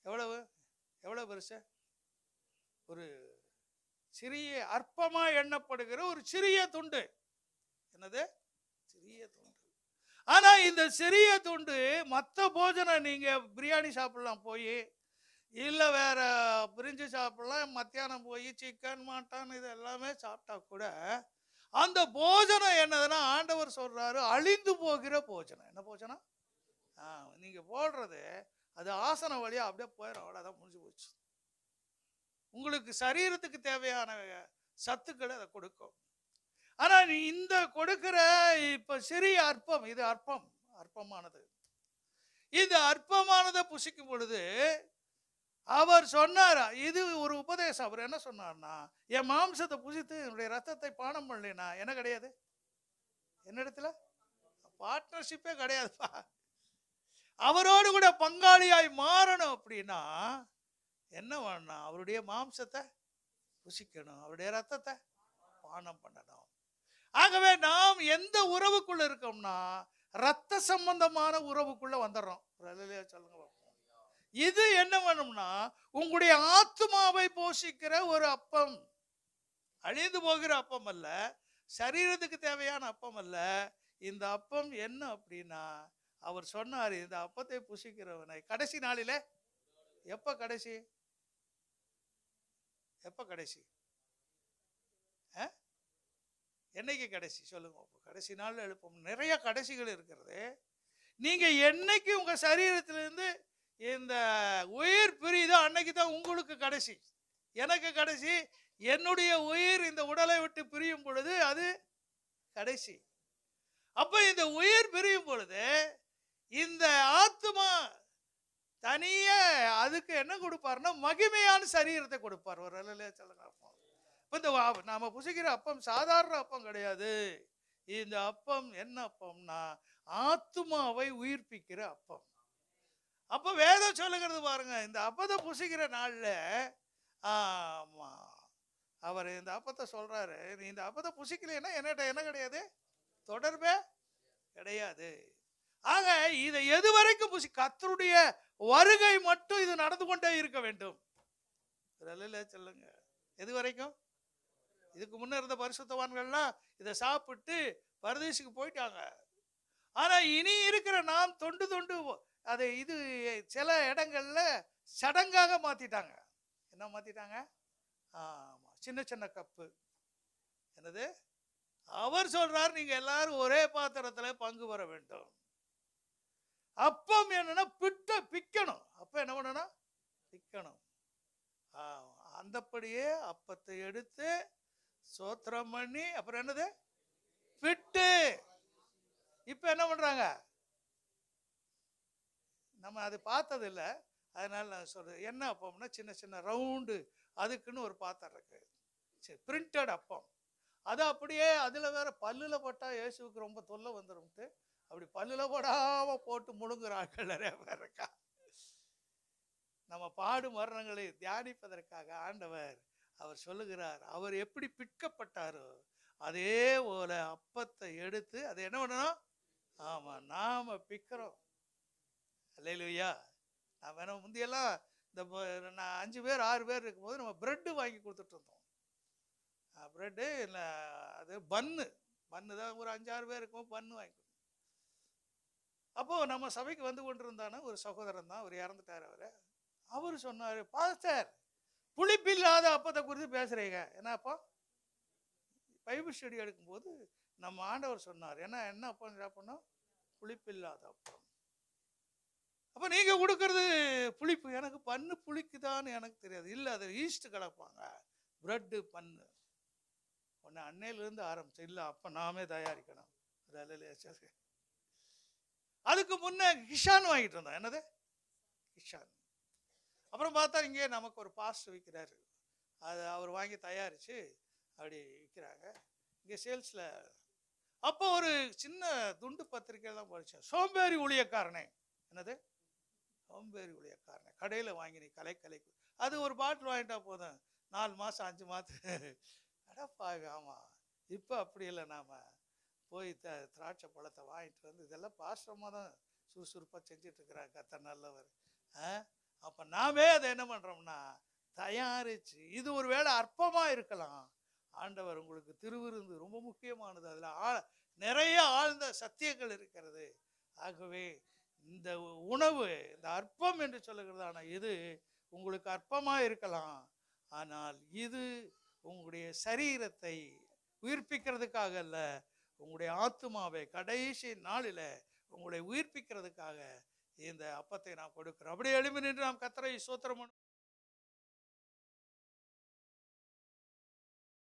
எவ்வளவு எவ்வளோ பெருசு ஒரு சிறிய அற்பமாக எண்ணப்படுகிற ஒரு சிறிய துண்டு என்னது சிறிய துண்டு ஆனால் இந்த சிறிய துண்டு மற்ற போஜனம் நீங்கள் பிரியாணி சாப்பிட்லாம் போய் இல்லை வேற பிரிஞ்சு சாப்பிட்லாம் மத்தியானம் போய் சிக்கன் மட்டன் இது எல்லாமே சாப்பிட்டா கூட அந்த போஜனம் என்னதுன்னா ஆண்டவர் சொல்கிறாரு அழிந்து போகிற போஜனம் என்ன போஜனம் நீங்கள் போடுறது அது ஆசன வழியாக அப்படியே போயிடும் அவ்வளோதான் முடிஞ்சு போச்சு உங்களுக்கு சரீரத்துக்கு தேவையான சத்துக்களை அதை கொடுக்கும் ஆனால் நீ இந்த கொடுக்கிற இப்போ சிறிய அற்பம் இது அற்பம் அற்பமானது இந்த அற்பமானதை புசிக்கும் பொழுது அவர் சொன்னாரா இது ஒரு உபதேசம் அவர் என்ன சொன்னார்னா என் மாம்சத்தை புசித்து என்னுடைய ரத்தத்தை பானம் பண்ணலைன்னா என்ன கிடையாது என்னிடத்துல பார்ட்னர்ஷிப்பே கிடையாதுப்பா அவரோடு கூட பங்காளியாய் மாறணும் அப்படின்னா என்ன வேணும்னா அவருடைய மாம்சத்தை புசிக்கணும் அவருடைய ரத்தத்தை பானம் பண்ணணும் ஆகவே நாம் எந்த உறவுக்குள்ள இருக்கோம்னா ரத்த சம்பந்தமான உறவுக்குள்ள வந்துடுறோம் சொல்லுங்க இது என்ன வேணும்னா உங்களுடைய ஆத்மாவை போஷிக்கிற ஒரு அப்பம் அழிந்து போகிற அப்பம் அல்ல சரீரத்துக்கு தேவையான அப்பம் அல்ல இந்த அப்பம் என்ன அப்படின்னா அவர் சொன்னார் இந்த அப்பத்தை புசிக்கிறவனை கடைசி நாளில் எப்போ கடைசி எப்போ கடைசி என்னைக்கு கடைசி சொல்லுங்க கடைசி நாள் எழுப்போம் நிறைய கடைசிகள் இருக்கிறது நீங்கள் என்னைக்கு உங்கள் சரீரத்திலேருந்து இந்த உயிர் பிரியுதோ அன்னைக்கு தான் உங்களுக்கு கடைசி எனக்கு கடைசி என்னுடைய உயிர் இந்த உடலை விட்டு பிரியும் பொழுது அது கடைசி அப்போ இந்த உயிர் பிரியும் பொழுது இந்த ஆத்மா தனிய அதுக்கு என்ன கொடுப்பாருன்னா மகிமையான சரீரத்தை கொடுப்பார் ஒரு அல்லையே சொல்லுங்க இப்போ இந்த நாம் புசிக்கிற அப்பம் சாதாரண அப்பம் கிடையாது இந்த அப்பம் என்ன அப்பம்னா ஆத்மாவை உயிர்ப்பிக்கிற அப்பம் அப்ப வேதம் சொல்லுங்கிறது பாருங்க இந்த அப்பத்தை புசிக்கிற நாளில் ஆமாம் அவர் இந்த அப்பத்தை சொல்கிறாரு நீ இந்த அப்பத்தை புசிக்கலைன்னா என்னட்ட என்ன கிடையாது தொடர்பே கிடையாது ஆக இதை எது வரைக்கும் புசி கத்தருடைய வருகை மட்டும் இது நடந்து கொண்டே இருக்க வேண்டும் சொல்லுங்க எது வரைக்கும் இதுக்கு முன்னே இருந்த பரிசுத்தவான்கள்லாம் இதை சாப்பிட்டு பரதேசிக்கு போயிட்டாங்க ஆனால் இனி இருக்கிற நாம் தொண்டு தொண்டு அதை இது சில இடங்களில் சடங்காக மாற்றிட்டாங்க என்ன மாற்றிட்டாங்க ஆமாம் சின்ன சின்ன கப்பு என்னது அவர் சொல்றாரு நீங்கள் எல்லாரும் ஒரே பாத்திரத்தில் பங்கு பெற வேண்டும் அப்பம் என்னன்னா பிட்ட பிக்கணும் அப்ப என்ன பண்ணனா பிக்கணும் அந்தப்படியே அப்பத்தை எடுத்து சோத்திரம் பண்ணி அப்புறம் என்னது பிட்டு இப்ப என்ன பண்றாங்க நம்ம அது பார்த்ததில்ல அதனால நான் சொல்றேன் என்ன அப்பம்னா சின்ன சின்ன ரவுண்டு அதுக்குன்னு ஒரு பாத்திரம் இருக்கு சரி பிரிண்டட் அப்பம் அது அப்படியே அதில் வேற பல்லுல போட்டா இயேசுக்கு ரொம்ப தொல்லை வந்துடும்ட்டு அப்படி பல்லில் போடாமல் போட்டு முழுங்குறார்கள் நிறைய பேர் இருக்கா நம்ம பாடு மரணங்களை தியானிப்பதற்காக ஆண்டவர் அவர் சொல்லுகிறார் அவர் எப்படி பிற்கப்பட்டாரோ அதே போல அப்பத்தை எடுத்து அதை என்ன பண்ணணும் ஆமாம் நாம் பிக்கிறோம் இல்லையா நம்ம என்ன முந்தையெல்லாம் இந்த நான் அஞ்சு பேர் ஆறு பேர் இருக்கும்போது நம்ம ப்ரெட்டு வாங்கி கொடுத்துட்டு இருந்தோம் ப்ரெட்டு இல்லை அது பன்னு பன்னு தான் ஒரு அஞ்சாறு பேர் இருக்கும் பன்னு வாங்கி அப்போது நம்ம சபைக்கு வந்து கொண்டிருந்தானே ஒரு சகோதரன் தான் அவர் இறந்துட்டார் அவர் அவர் சொன்னார் பாஸ்டர் புளிப்பில்லாத அப்பத்தை குறித்து பேசுகிறீங்க என்ன அப்பா பைபிள் ஸ்டடி எடுக்கும்போது நம்ம ஆண்டவர் சொன்னார் ஏன்னா என்ன அப்போ சாப்பிட்னா புளிப்பில்லாத அப்பம் அப்போ நீங்கள் கொடுக்கறது புளிப்பு எனக்கு பண்ணு புளிக்குதான்னு எனக்கு தெரியாது இல்லை அது ஈஸ்ட் கலப்பாங்க ப்ரெட்டு பண்ணு ஒன்று அன்னையிலேருந்து ஆரம்பிச்சு இல்லை அப்போ நாமே தயாரிக்கணும் அதில் சரி அதுக்கு முன்னே கிஷான் வாங்கிட்டு இருந்தோம் என்னது கிஷான் அப்புறம் பார்த்தா இங்கே நமக்கு ஒரு பாஸ்ட் விற்கிறாரு அது அவர் வாங்கி தயாரித்து அப்படி விற்கிறாங்க இங்கே சேல்ஸில் அப்போ ஒரு சின்ன துண்டு பத்திரிக்கை தான் படித்தேன் சோம்பேறி ஊழியக்காரனே என்னது சோம்பேறி ஊழியக்காரனே கடையில் வாங்கினி கலை கலைக்கு அது ஒரு பாட்டில் வாங்கிட்டா போதும் நாலு மாதம் அஞ்சு மாதம் அடப்பாவி ஆமாம் இப்போ அப்படி இல்லை நாம் போய் த திராட்சை பழத்தை வாங்கிட்டு வந்து இதெல்லாம் பாஸ்டமாக தான் சுறுசுறுப்பாக செஞ்சிட்ருக்கிறார் கத்த நல்லவர் அப்போ நாமே அதை என்ன பண்ணுறோம்னா தயாரித்து இது ஒரு வேளை அற்பமாக இருக்கலாம் ஆண்டவர் உங்களுக்கு திருவிருந்து ரொம்ப முக்கியமானது அதில் ஆ நிறைய ஆழ்ந்த சத்தியங்கள் இருக்கிறது ஆகவே இந்த உணவு இந்த அற்பம் என்று சொல்லுகிறதான இது உங்களுக்கு அற்பமாக இருக்கலாம் ஆனால் இது உங்களுடைய சரீரத்தை உயிர்ப்பிக்கிறதுக்காக இல்லை உங்களுடைய ஆத்மாவை கடைசி நாளில் உங்களை உயிர்ப்பிக்கிறதுக்காக இந்த அப்பத்தை நாம் கொடுக்கிறோம் அப்படியே எழுப்பி நின்று நாம் கத்தரை சோத்திரம்